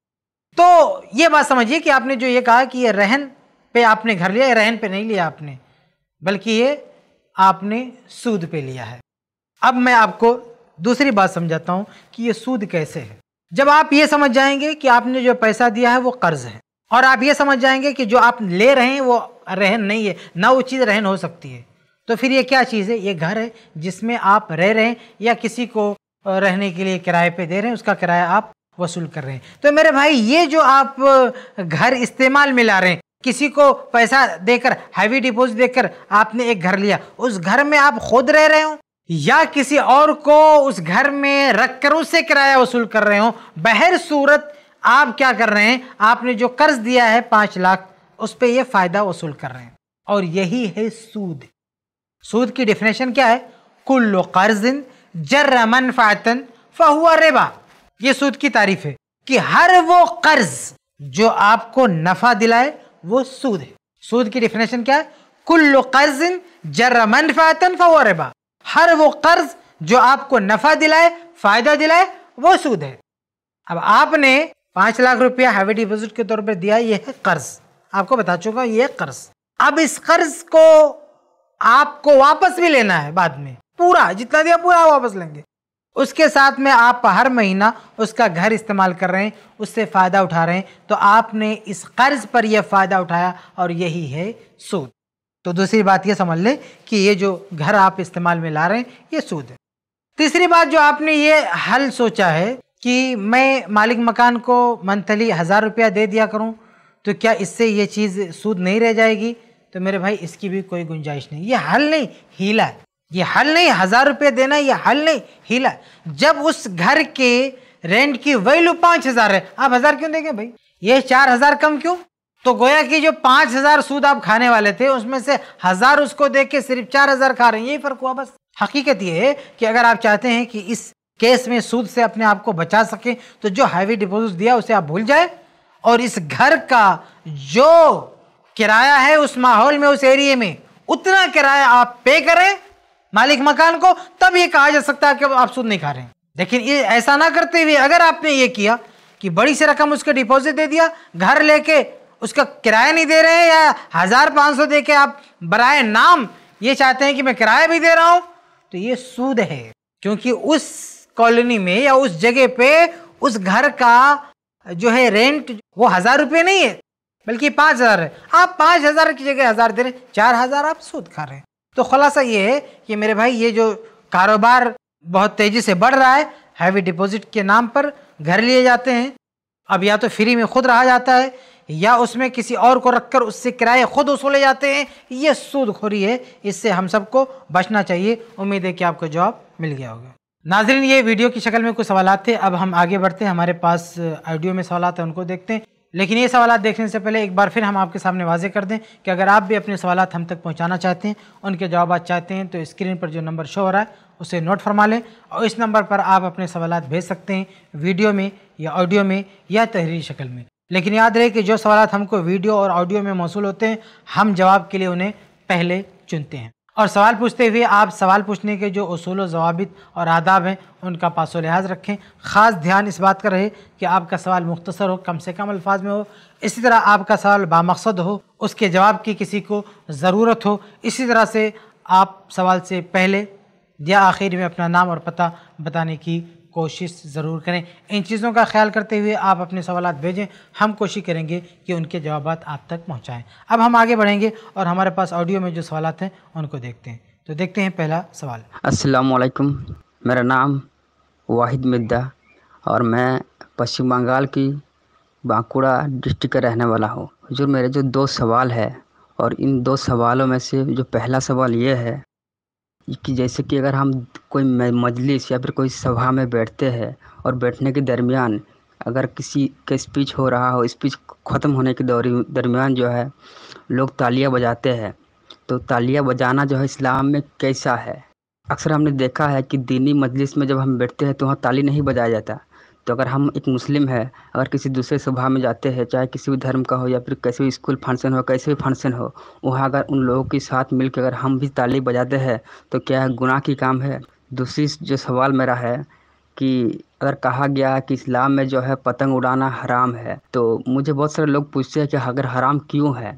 तो ये बात समझिए कि आपने जो ये कहा कि ये रहन पे आपने घर लिया रहन पे नहीं लिया आपने बल्कि ये आपने सूद पे लिया है अब मैं आपको दूसरी बात समझाता हूँ कि ये सूद कैसे है जब आप ये समझ जाएंगे कि आपने जो पैसा दिया है वो कर्ज है और आप ये समझ जाएंगे कि जो आप ले रहे हैं वो रहन नहीं है ना वो चीज़ रहन हो सकती है तो फिर ये क्या चीज़ है ये घर है जिसमें आप रह रहे हैं या किसी को रहने के लिए किराए पे दे रहे हैं उसका किराया आप वसूल कर रहे हैं तो मेरे भाई ये जो आप घर इस्तेमाल में ला रहे हैं किसी को पैसा देकर हैवी डिपोजिट देकर आपने एक घर लिया उस घर में आप खुद रह रहे हो या किसी और को उस घर में रख कर उससे किराया वसूल कर रहे हो बहर सूरत आप क्या कर रहे हैं आपने जो कर्ज दिया है पाँच लाख उस पर यह फ़ायदा वसूल कर रहे हैं और यही है सूद सूद की डिफिनेशन क्या है कुल्लो कर्ज जर्रमन फातन फहुआ रेबा ये सूद की तारीफ है कि हर वो कर्ज जो आपको नफा दिलाए वो सूद है सूद की डिफिनेशन क्या है कुल कर्ज जर्रम मनफातन हर वो कर्ज जो आपको नफा दिलाए फायदा दिलाए वो सूद है अब आपने पांच लाख रुपया हैवी डिपोजिट के तौर पर दिया यह है कर्ज आपको बता चुका हूं यह कर्ज अब इस कर्ज को आपको वापस भी लेना है बाद में पूरा जितना दिया पूरा वापस लेंगे उसके साथ में आप हर महीना उसका घर इस्तेमाल कर रहे हैं उससे फ़ायदा उठा रहे हैं तो आपने इस कर्ज़ पर यह फ़ायदा उठाया और यही है सूद तो दूसरी बात ये समझ लें कि ये जो घर आप इस्तेमाल में ला रहे हैं ये सूद है तीसरी बात जो आपने ये हल सोचा है कि मैं मालिक मकान को मंथली हज़ार रुपया दे दिया करूं तो क्या इससे ये चीज़ सूद नहीं रह जाएगी तो मेरे भाई इसकी भी कोई गुंजाइश नहीं ये हल नहीं हीला है ये हल नहीं हजार रुपये देना ये हल नहीं हिला जब उस घर के रेंट की वैल्यू पांच हजार है आप हजार क्यों देंगे भाई ये चार हजार कम क्यों तो गोया कि जो पांच हजार सूद आप खाने वाले थे उसमें से हजार उसको दे के सिर्फ चार हजार खा रहे हैं यही फर्क हुआ बस हकीकत ये है कि अगर आप चाहते हैं कि इस केस में सूद से अपने आप को बचा सके तो जो हाईवे डिपोजिट दिया उसे आप भूल जाए और इस घर का जो किराया है उस माहौल में उस एरिए में उतना किराया आप पे करें मालिक मकान को तब ये कहा जा सकता है कि आप सूद नहीं खा रहे हैं लेकिन ये ऐसा ना करते हुए अगर आपने ये किया कि बड़ी सी रकम उसके डिपॉजिट दे दिया घर लेके उसका किराया नहीं दे रहे हैं या हज़ार पाँच सौ दे के आप बरए नाम ये चाहते हैं कि मैं किराया भी दे रहा हूँ तो ये सूद है क्योंकि उस कॉलोनी में या उस जगह पे उस घर का जो है रेंट वो हज़ार रुपये नहीं है बल्कि पाँच हज़ार है आप पाँच हज़ार की जगह हज़ार दे रहे हैं चार हज़ार आप सूद खा रहे हैं तो खुलासा ये है कि मेरे भाई ये जो कारोबार बहुत तेज़ी से बढ़ रहा है हैवी डिपॉजिट के नाम पर घर लिए जाते हैं अब या तो फ्री में खुद रहा जाता है या उसमें किसी और को रखकर उससे किराए खुद वसूले जाते हैं ये सूदखोरी है इससे हम सबको बचना चाहिए उम्मीद है कि आपको जॉब मिल गया होगा नाजरीन ये वीडियो की शक्ल में कुछ सवाल थे अब हम आगे बढ़ते हैं हमारे पास ऑडियो में सवाल हैं उनको देखते हैं लेकिन ये सवाल देखने से पहले एक बार फिर हम आपके सामने वाजे कर दें कि अगर आप भी अपने सवाल हम तक पहुँचाना चाहते हैं उनके जवाब चाहते हैं तो स्क्रीन पर जो नंबर शो हो रहा है उसे नोट फरमा लें और इस नंबर पर आप अपने सवाल भेज सकते हैं वीडियो में या ऑडियो में या तहरीरी शक्ल में लेकिन याद रहे कि जो सवाल हमको वीडियो और ऑडियो में मौसू होते हैं हम जवाब के लिए उन्हें पहले चुनते हैं और सवाल पूछते हुए आप सवाल पूछने के जो असूल जवाब और आदाब हैं उनका पासो लिहाज रखें ख़ास ध्यान इस बात का रहे कि आपका सवाल मुख्तसर हो कम से कम अल्फाज में हो इसी तरह आपका सवाल बामकसद हो उसके जवाब की किसी को ज़रूरत हो इसी तरह से आप सवाल से पहले या आखिर में अपना नाम और पता बताने की कोशिश ज़रूर करें इन चीज़ों का ख्याल करते हुए आप अपने सवाल भेजें हम कोशिश करेंगे कि उनके जवाब आप तक पहुँचाएँ अब हम आगे बढ़ेंगे और हमारे पास ऑडियो में जो सवाल हैं उनको देखते हैं तो देखते हैं पहला सवाल असलकम मेरा नाम वाहिद मिद्दा और मैं पश्चिम बंगाल की बांकुड़ा डिस्ट्रिक्ट का रहने वाला हूँ जो मेरे जो दो सवाल है और इन दो सवालों में से जो पहला सवाल ये है कि जैसे कि अगर हम कोई मजलिस या फिर कोई सभा में बैठते हैं और बैठने के दरमियान अगर किसी का स्पीच हो रहा हो स्पीच ख़त्म होने के दौरी दरमियान जो है लोग तालियाँ बजाते हैं तो तालियाँ बजाना जो है इस्लाम में कैसा है अक्सर हमने देखा है कि दीनी मजलिस में जब हम बैठते हैं तो वहाँ ताली नहीं बजाया जाता तो अगर हम एक मुस्लिम है अगर किसी दूसरे सभा में जाते हैं चाहे किसी भी धर्म का हो या फिर कैसे भी स्कूल फंक्शन हो कैसे भी फंक्शन हो वहाँ अगर उन लोगों के साथ मिलकर अगर हम भी ताली बजाते हैं तो क्या है गुनाह की काम है दूसरी जो सवाल मेरा है कि अगर कहा गया कि इस्लाम में जो है पतंग उड़ाना हराम है तो मुझे बहुत सारे लोग पूछते हैं कि अगर हराम क्यों है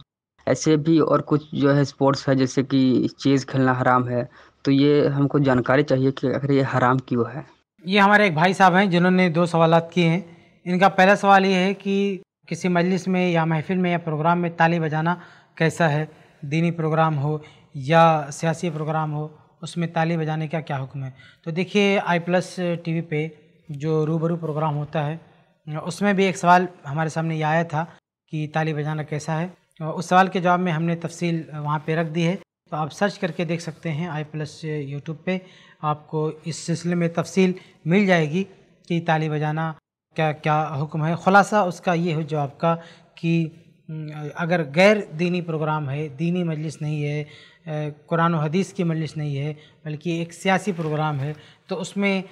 ऐसे भी और कुछ जो है स्पोर्ट्स है जैसे कि चेज़ खेलना हराम है तो ये हमको जानकारी चाहिए कि अगर ये हराम क्यों है ये हमारे एक भाई साहब हैं जिन्होंने दो सवाल किए हैं इनका पहला सवाल ये है कि किसी मजलिस में या महफिल में या प्रोग्राम में ताली बजाना कैसा है दीनी प्रोग्राम हो या सियासी प्रोग्राम हो उसमें ताली बजाने का क्या हुक्म है तो देखिए आई प्लस टी पे जो रूबरू प्रोग्राम होता है उसमें भी एक सवाल हमारे सामने ये आया था कि ताली बजाना कैसा है उस सवाल के जवाब में हमने तफसील वहाँ पे रख दी है तो आप सर्च करके देख सकते हैं आई प्लस यूट्यूब पे आपको इस सिलसिले में तफसील मिल जाएगी कि ताली बजाना क्या क्या हुक्म है ख़ुलासा उसका ये हो जो आपका कि अगर गैर दीनी प्रोग्राम है दीनी मजलिस नहीं है कुरान हदीस की मजलिस नहीं है बल्कि एक सियासी प्रोग्राम है तो उसमें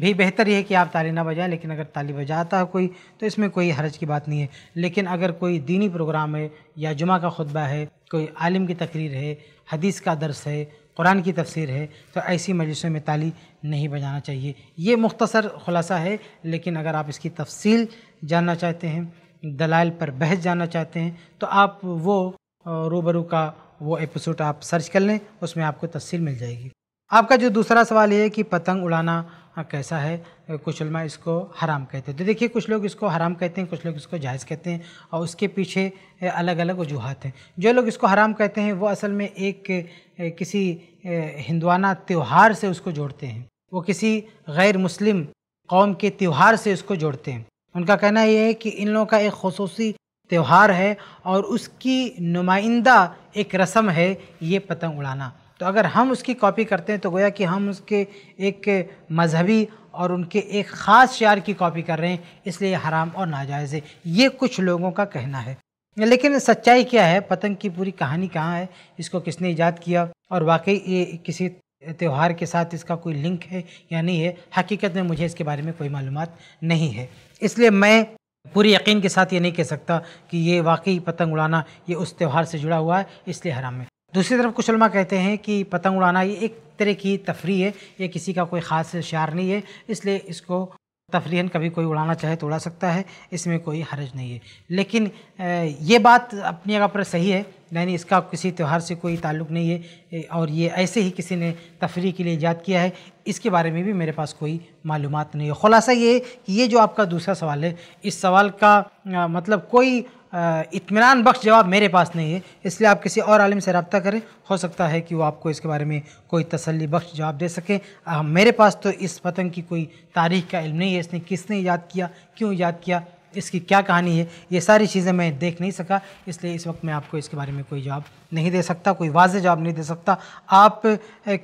भी बेहतर ये है कि आप ताली ना बजाएं लेकिन अगर ताली बजाता है कोई तो इसमें कोई हर्ज की बात नहीं है लेकिन अगर कोई दीनी प्रोग्राम है या जुमा का खुतबा है कोई आलिम की तकरीर है हदीस का दर्स है कुरान की तफसीर है तो ऐसी मजलिसों में ताली नहीं बजाना चाहिए ये मुख्तसर खुलासा है लेकिन अगर आप इसकी तफसील जानना चाहते हैं दलाल पर बहस जानना चाहते हैं तो आप वो रूबरू का वो एपिसोड आप सर्च कर लें उसमें आपको तस्वीर मिल जाएगी आपका जो दूसरा सवाल ये है कि पतंग उड़ाना कैसा है कुछ उलमा इसको हराम कहते हैं तो देखिए कुछ लोग इसको हराम कहते हैं कुछ लोग इसको जायज़ कहते हैं और उसके पीछे अलग अलग वजूहत हैं जो लोग इसको हराम कहते हैं वो असल में एक किसी हिंदवाना त्यौहार से उसको जोड़ते हैं वो किसी गैर मुस्लिम कौम के त्यौहार से उसको जोड़ते हैं उनका कहना यह है कि इन लोगों का एक खसूसी त्यौहार है और उसकी नुमाइंदा एक रस्म है ये पतंग उड़ाना तो अगर हम उसकी कॉपी करते हैं तो गोया कि हम उसके एक मजहबी और उनके एक ख़ास शार की कॉपी कर रहे हैं इसलिए हराम और नाजायज़ है ये कुछ लोगों का कहना है लेकिन सच्चाई क्या है पतंग की पूरी कहानी कहाँ है इसको किसने ईजाद किया और वाकई ये किसी त्यौहार के साथ इसका कोई लिंक है या नहीं है हकीकत में मुझे इसके बारे में कोई मालूम नहीं है इसलिए मैं पूरे यकीन के साथ ये नहीं कह सकता कि ये वाकई पतंग उड़ाना ये उस त्यौहार से जुड़ा हुआ है इसलिए हराम है दूसरी तरफ कुछ कहते हैं कि पतंग उड़ाना ये एक तरह की तफरी है ये किसी का कोई ख़ास शार नहीं है इसलिए इसको तफरीहन कभी कोई उड़ाना चाहे तो उड़ा सकता है इसमें कोई हर्ज नहीं है लेकिन ये बात अपनी जगह पर सही है यानी इसका किसी त्यौहार से कोई ताल्लुक़ नहीं है और ये ऐसे ही किसी ने तफरी के लिए ईजाद किया है इसके बारे में भी मेरे पास कोई मालूम नहीं है ख़ुलासा ये कि ये जो आपका दूसरा सवाल है इस सवाल का मतलब कोई इतमान बख्श जवाब मेरे पास नहीं है इसलिए आप किसी और आलिम से रबता करें हो सकता है कि वो आपको इसके बारे में कोई तसली बख्श जवाब दे सके आ, मेरे पास तो इस पतंग की कोई तारीख का इल्म नहीं है इसने किसने याद किया क्यों याद किया इसकी क्या कहानी है ये सारी चीज़ें मैं देख नहीं सका इसलिए इस वक्त मैं आपको इसके बारे में कोई जवाब नहीं दे सकता कोई वाज जवाब नहीं दे सकता आप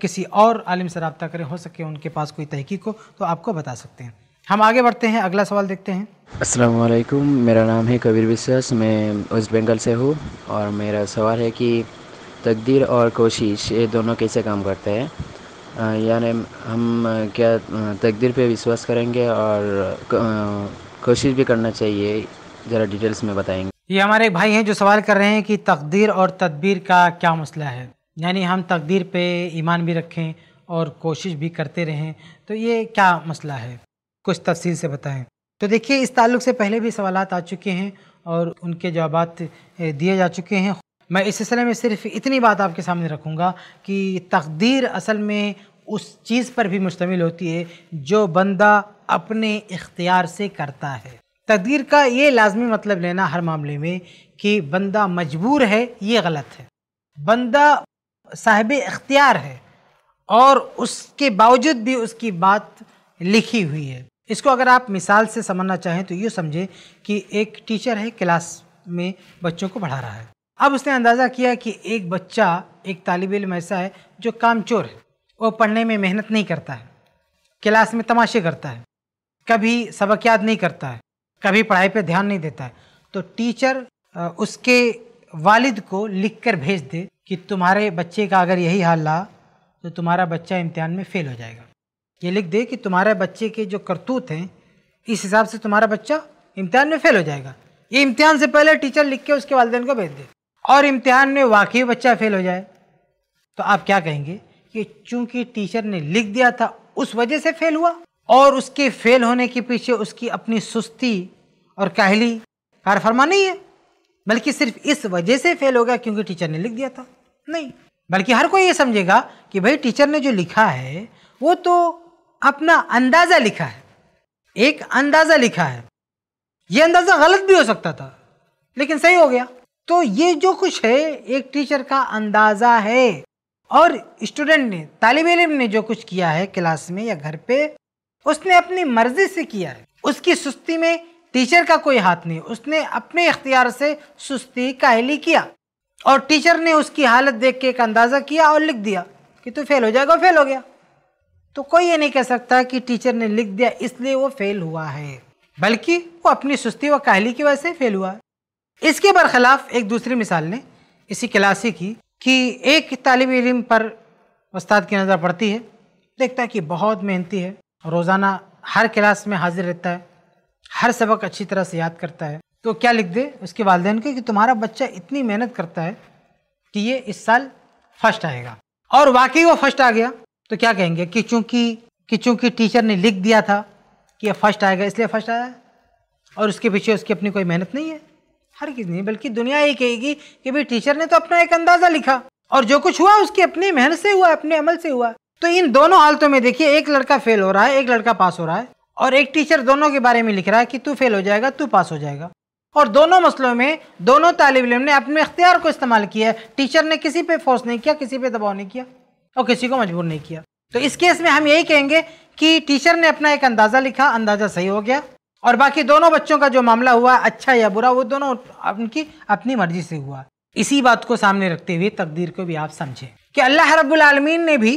किसी और आलिम से रबता करें हो सके उनके पास कोई तहकीक हो तो आपको बता सकते हैं हम आगे बढ़ते हैं अगला सवाल देखते हैं असलकुम मेरा नाम है कबीर विश्वास मैं वेस्ट बंगाल से हूँ और मेरा सवाल है कि तकदीर और कोशिश ये दोनों कैसे काम करते हैं यानी हम क्या तकदीर पे विश्वास करेंगे और कोशिश भी करना चाहिए ज़रा डिटेल्स में बताएंगे ये हमारे एक भाई हैं जो सवाल कर रहे हैं कि तकदीर और तदबीर का क्या मसला है यानी हम तकदीर पे ईमान भी रखें और कोशिश भी करते रहें तो ये क्या मसला है कुछ तफसील से बताएं तो देखिए इस ताल्लुक से पहले भी सवाल आ चुके हैं और उनके जवाब दिए जा चुके हैं मैं इस सिलसिले में सिर्फ इतनी बात आपके सामने रखूँगा कि तकदीर असल में उस चीज़ पर भी मुश्तमिल होती है जो बंदा अपने इख्तियार से करता है तकदीर का ये लाजमी मतलब लेना हर मामले में कि बंदा मजबूर है ये गलत है बंदा साहिब इख्तियार है और उसके बावजूद भी उसकी बात लिखी हुई है इसको अगर आप मिसाल से समझना चाहें तो ये समझें कि एक टीचर है क्लास में बच्चों को पढ़ा रहा है अब उसने अंदाज़ा किया कि एक बच्चा एक तालब इलम ऐसा है जो कामचोर है वो पढ़ने में मेहनत नहीं करता है क्लास में तमाशे करता है कभी सबक याद नहीं करता है कभी पढ़ाई पे ध्यान नहीं देता है तो टीचर उसके वालिद को लिख कर भेज दे कि तुम्हारे बच्चे का अगर यही हाल रहा तो तुम्हारा बच्चा इम्तिहान में फेल हो जाएगा ये लिख दे कि तुम्हारे बच्चे के जो करतूत हैं इस हिसाब से तुम्हारा बच्चा इम्तिहान में फेल हो जाएगा ये इम्तिहान से पहले टीचर लिख के उसके वालदेन को भेज दे और इम्तिहान में वाकई बच्चा फेल हो जाए तो आप क्या कहेंगे कि चूंकि टीचर ने लिख दिया था उस वजह से फेल हुआ और उसके फेल होने के पीछे उसकी अपनी सुस्ती और काहली कारफरमा नहीं है बल्कि सिर्फ इस वजह से फेल हो गया क्योंकि टीचर ने लिख दिया था नहीं बल्कि हर कोई ये समझेगा कि भाई टीचर ने जो लिखा है वो तो अपना अंदाज़ा लिखा है एक अंदाज़ा लिखा है ये अंदाज़ा गलत भी हो सकता था लेकिन सही हो गया तो ये जो कुछ है एक टीचर का अंदाज़ा है और स्टूडेंट ने तालब इम ने जो कुछ किया है क्लास में या घर पे उसने अपनी मर्जी से किया है उसकी सुस्ती में टीचर का कोई हाथ नहीं उसने अपने इख्तियार से सुस्ती काहली किया और टीचर ने उसकी हालत देख के एक अंदाज़ा किया और लिख दिया कि तू फेल हो जाएगा फेल हो गया तो कोई ये नहीं कह सकता कि टीचर ने लिख दिया इसलिए वो फेल हुआ है बल्कि वो अपनी सुस्ती व काहली की वजह से फेल हुआ इसके बरखिलाफ एक दूसरी मिसाल ने इसी क्लासी की कि एक तालब इलम पर उस्ताद की नज़र पड़ती है देखता है कि बहुत मेहनती है रोज़ाना हर क्लास में हाजिर रहता है हर सबक अच्छी तरह से याद करता है तो क्या लिख दे उसके वालदेन को कि तुम्हारा बच्चा इतनी मेहनत करता है कि ये इस साल फर्स्ट आएगा और वाकई वो फर्स्ट आ गया तो क्या कहेंगे कि चूंकि कि चूंकि टीचर ने लिख दिया था कि यह फर्स्ट आएगा इसलिए फर्स्ट आया और उसके पीछे उसकी अपनी कोई मेहनत नहीं है हर किसी नहीं बल्कि दुनिया ये कहेगी कि भाई टीचर ने तो अपना एक अंदाज़ा लिखा और जो कुछ हुआ उसकी अपनी मेहनत से हुआ अपने अमल से हुआ तो इन दोनों हालतों में देखिए एक लड़का फेल हो रहा है एक लड़का पास हो रहा है और एक टीचर दोनों के बारे में लिख रहा है कि तू फेल हो जाएगा तू पास हो जाएगा और दोनों मसलों में दोनों तालब इम ने अपने अख्तियार को इस्तेमाल किया है टीचर ने किसी पे फोर्स नहीं किया किसी पे दबाव नहीं किया और किसी को मजबूर नहीं किया तो इस केस में हम यही कहेंगे कि टीचर ने अपना एक अंदाज़ा लिखा अंदाज़ा सही हो गया और बाकी दोनों बच्चों का जो मामला हुआ अच्छा या बुरा वो दोनों उनकी अपनी मर्जी से हुआ इसी बात को सामने रखते हुए तकदीर को भी आप समझें कि अल्लाह रब्बुल आलमीन ने भी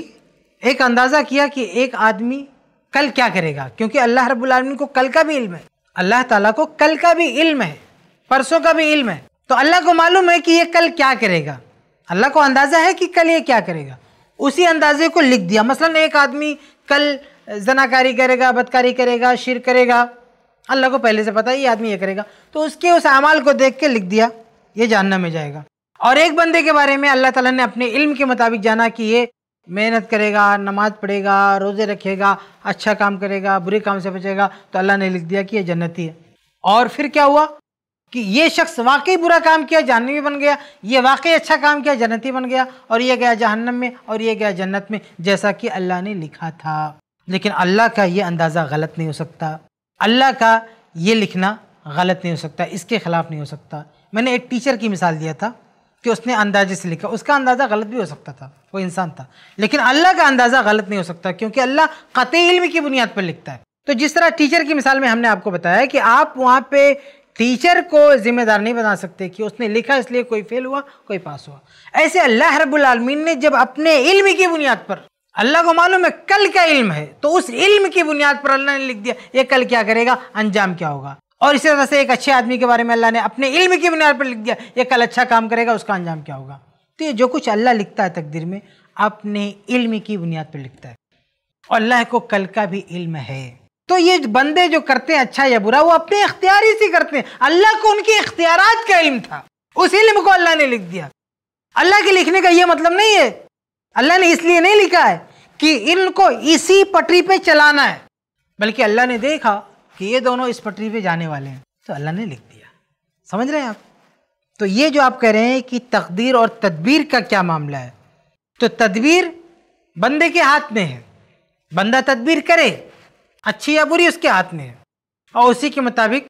एक अंदाज़ा किया कि एक आदमी कल क्या करेगा क्योंकि अल्लाह रब्बुल आलमीन को कल का भी इल्म है अल्लाह ताला को कल का भी इल्म है परसों का भी इल्म है तो अल्लाह को मालूम है कि ये कल क्या करेगा अल्लाह को अंदाज़ा है कि कल ये क्या करेगा उसी अंदाजे को लिख दिया मसलन एक आदमी कल जनाकारी करेगा बदकारी करेगा शिर करेगा अल्लाह को पहले से पता है ये आदमी ये करेगा तो उसके उस अमाल को देख के लिख दिया ये जानना में जाएगा और एक बंदे के बारे में अल्लाह ताला ने अपने इल्म के मुताबिक जाना कि ये मेहनत करेगा नमाज पढ़ेगा रोज़े रखेगा अच्छा काम करेगा बुरे काम से बचेगा तो अल्लाह ने लिख दिया कि ये जन्नती है और फिर क्या हुआ कि ये शख्स वाकई बुरा काम किया जहनवी बन गया ये वाकई अच्छा काम किया जन्नती बन गया और ये गया जहन्नम में और ये गया जन्नत में जैसा कि अल्लाह ने लिखा था लेकिन अल्लाह का ये अंदाज़ा गलत नहीं हो सकता अल्लाह का ये लिखना गलत नहीं हो सकता इसके ख़िलाफ़ नहीं हो सकता मैंने एक टीचर की मिसाल दिया था कि उसने अंदाजे से लिखा उसका अंदाज़ा गलत भी हो सकता था वो इंसान था लेकिन अल्लाह का अंदाज़ा गलत नहीं हो सकता क्योंकि अल्लाह क़त इल्म की बुनियाद पर लिखता है तो जिस तरह टीचर की मिसाल में हमने आपको बताया कि आप वहाँ पे टीचर को जिम्मेदार नहीं बना सकते कि उसने लिखा इसलिए कोई फेल हुआ कोई पास हुआ ऐसे अल्लाह रब्बुल आलमीन ने जब अपने इल्म की बुनियाद पर अल्लाह को मालूम है कल का इल्म है तो उस इल्म की बुनियाद पर अल्लाह ने लिख दिया ये कल क्या करेगा अंजाम क्या होगा और इसी तरह से एक अच्छे आदमी के बारे में अल्लाह ने अपने इल्म की बुनियाद पर लिख दिया ये कल अच्छा काम करेगा उसका अंजाम क्या होगा तो ये जो कुछ अल्लाह लिखता है तकदीर में अपने इल्म की बुनियाद पर लिखता है और अल्लाह को कल का भी इल्म है तो ये बंदे जो करते हैं अच्छा या बुरा वो अपने इख्तियार ही से करते हैं अल्लाह को उनके इख्तियारात का इल्म था उस इल्म को अल्लाह ने लिख दिया अल्लाह के लिखने का ये मतलब नहीं है अल्लाह ने इसलिए नहीं लिखा है कि इनको इसी पटरी पे चलाना है बल्कि अल्लाह ने देखा कि ये दोनों इस पटरी पे जाने वाले हैं तो अल्लाह ने लिख दिया समझ रहे हैं आप तो ये जो आप कह रहे हैं कि तकदीर और तदबीर का क्या मामला है तो तदबीर बंदे के हाथ में है बंदा तदबीर करे अच्छी या बुरी उसके हाथ में है और उसी के मुताबिक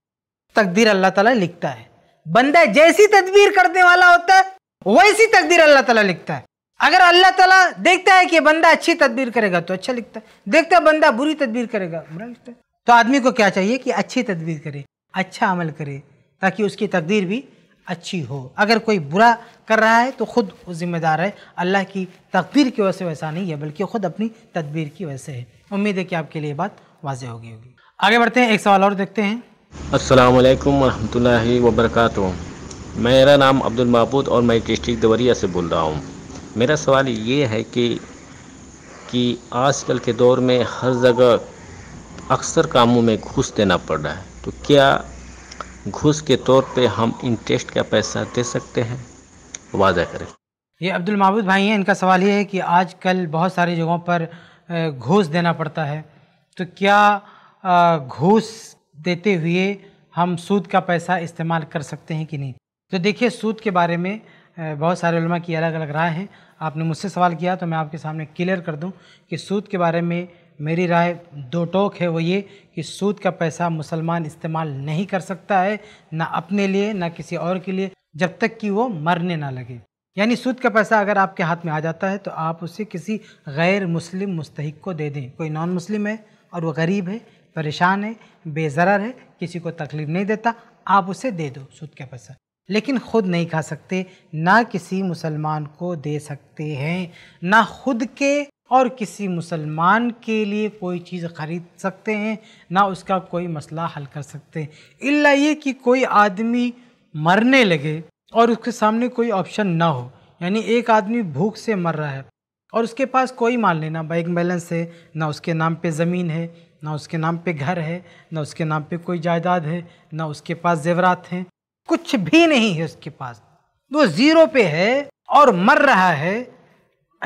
तकदीर अल्लाह ताला लिखता है बंदा जैसी तदबीर करने वाला होता है वैसी तकदीर अल्लाह ताला लिखता है अगर अल्लाह ताला देखता है कि बंदा अच्छी तदबीर करेगा तो अच्छा लिखता है देखता है बंदा बुरी तदबीर करेगा बुरा लिखता है तो आदमी को क्या चाहिए कि अच्छी तदबीर करे अच्छा अमल करे ताकि उसकी तकदीर भी अच्छी हो अगर कोई बुरा कर रहा है तो खुद जिम्मेदार है अल्लाह की तकदीर की वजह से वैसा नहीं है बल्कि खुद अपनी तदबीर की वजह से है उम्मीद है कि आपके लिए बात वाजह होगी होगी आगे बढ़ते हैं एक सवाल और देखते हैं अस्सलाम वरह वरहमतुल्लाहि मेरा नाम अब्दुल महबूद और मैं डिस्ट्रिक्ट देवरिया से बोल रहा हूँ मेरा सवाल ये है कि कि आजकल के दौर में हर जगह अक्सर कामों में घूस देना पड़ रहा है तो क्या घूस के तौर पे हम इंटरेस्ट का पैसा दे सकते हैं वादा करें ये अब्दुल महबूद भाई हैं इनका सवाल ये है कि आजकल बहुत सारी जगहों पर घूस देना पड़ता है तो क्या घूस देते हुए हम सूद का पैसा इस्तेमाल कर सकते हैं कि नहीं तो देखिए सूद के बारे में बहुत सारे उलमा की अलग अलग राय हैं आपने मुझसे सवाल किया तो मैं आपके सामने क्लियर कर दूं कि सूद के बारे में मेरी राय दो टोक है वो ये कि सूद का पैसा मुसलमान इस्तेमाल नहीं कर सकता है ना अपने लिए ना किसी और के लिए जब तक कि वो मरने ना लगे यानी सूद का पैसा अगर आपके हाथ में आ जाता है तो आप उसे किसी गैर मुस्लिम मुस्तक को दे दें कोई नॉन मुस्लिम है और वो गरीब है परेशान है बेजर है किसी को तकलीफ नहीं देता आप उसे दे दो सूद के पैसा लेकिन ख़ुद नहीं खा सकते ना किसी मुसलमान को दे सकते हैं ना खुद के और किसी मुसलमान के लिए कोई चीज़ ख़रीद सकते हैं ना उसका कोई मसला हल कर सकते हैं इल्ला ये कि कोई आदमी मरने लगे और उसके सामने कोई ऑप्शन ना हो यानी एक आदमी भूख से मर रहा है और उसके पास कोई माल नहीं ना बैंक बैलेंस है ना उसके नाम पे ज़मीन है ना उसके नाम पे घर है ना उसके नाम पे कोई जायदाद है ना उसके पास जेवरात हैं कुछ भी नहीं है उसके पास वो ज़ीरो पे है और मर रहा है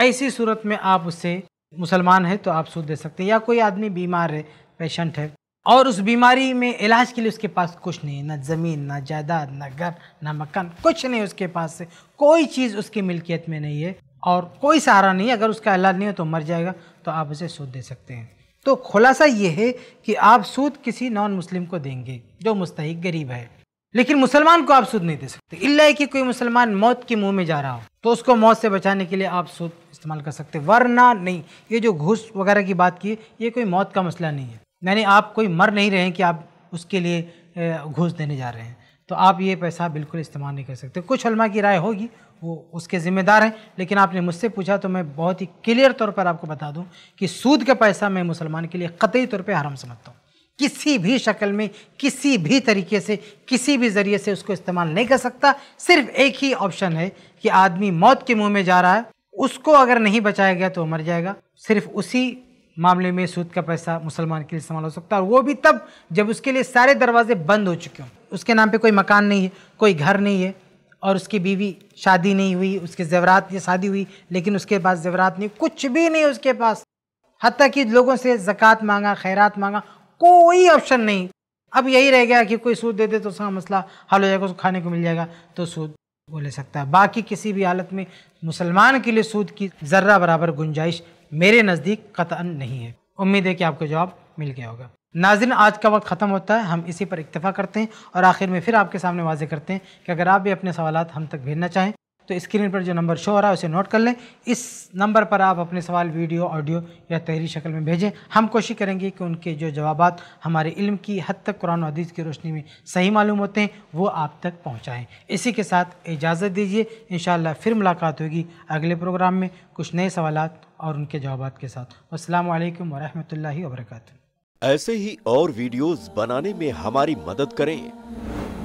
ऐसी सूरत में आप उसे मुसलमान है तो आप सूद दे सकते हैं या कोई आदमी बीमार है पेशेंट है और उस बीमारी में इलाज के लिए उसके पास कुछ नहीं ना ज़मीन ना जायदाद ना घर ना मकान कुछ नहीं उसके पास से कोई चीज़ उसकी मिल्कियत में नहीं है और कोई सहारा नहीं अगर उसका इलाज नहीं हो तो मर जाएगा तो आप उसे सूद दे सकते हैं तो खुलासा ये है कि आप सूद किसी नॉन मुस्लिम को देंगे जो मुस्तक गरीब है लेकिन मुसलमान को आप सूद नहीं दे सकते इल्ला कि कोई मुसलमान मौत के मुंह में जा रहा हो तो उसको मौत से बचाने के लिए आप सूद इस्तेमाल कर सकते वरना नहीं ये जो घूस वगैरह की बात की ये कोई मौत का मसला नहीं है यानी आप कोई मर नहीं रहे हैं कि आप उसके लिए घूस देने जा रहे हैं तो आप ये पैसा बिल्कुल इस्तेमाल नहीं कर सकते कुछ हलमा की राय होगी वो उसके ज़िम्मेदार हैं लेकिन आपने मुझसे पूछा तो मैं बहुत ही क्लियर तौर पर आपको बता दूं कि सूद का पैसा मैं मुसलमान के लिए कतई तौर पर हराम समझता हूँ किसी भी शक्ल में किसी भी तरीके से किसी भी ज़रिए से उसको इस्तेमाल नहीं कर सकता सिर्फ एक ही ऑप्शन है कि आदमी मौत के मुँह में जा रहा है उसको अगर नहीं बचाया गया तो मर जाएगा सिर्फ उसी मामले में सूद का पैसा मुसलमान के लिए इस्तेमाल हो सकता है और वो भी तब जब उसके लिए सारे दरवाजे बंद हो चुके हों उसके नाम पे कोई मकान नहीं है कोई घर नहीं है और उसकी बीवी शादी नहीं हुई उसके जेवरात या शादी हुई लेकिन उसके पास जेवरात नहीं कुछ भी नहीं उसके पास हती कि लोगों से ज़क़़त मांगा खैरात मांगा कोई ऑप्शन नहीं अब यही रह गया कि कोई सूद दे दे तो उसका मसला हल हो जाएगा उसको खाने को मिल जाएगा तो सूद वो ले सकता है बाकी किसी भी हालत में मुसलमान के लिए सूद की ज़र्रा बराबर गुंजाइश मेरे नज़दीक कतन नहीं है उम्मीद है कि आपको जवाब मिल गया होगा नाजिन आज का वक्त ख़त्म होता है हम इसी पर इक्तफ़ा करते हैं और आखिर में फिर आपके सामने वाजे करते हैं कि अगर आप भी अपने सवाल हम तक भेजना चाहें तो स्क्रीन पर जो नंबर शो हो रहा है उसे नोट कर लें इस नंबर पर आप अपने सवाल वीडियो ऑडियो या तहरी शक्ल में भेजें हम कोशिश करेंगे कि उनके जो जवाब हमारे इल्म की हद तक कुरान हदीस की रोशनी में सही मालूम होते हैं वो आप तक पहुँचाएँ इसी के साथ इजाज़त दीजिए इन फिर मुलाकात होगी अगले प्रोग्राम में कुछ नए सवाल और उनके जवाब के साथ असलकम वरहमल वर्क ऐसे ही और वीडियोज़ बनाने में हमारी मदद करें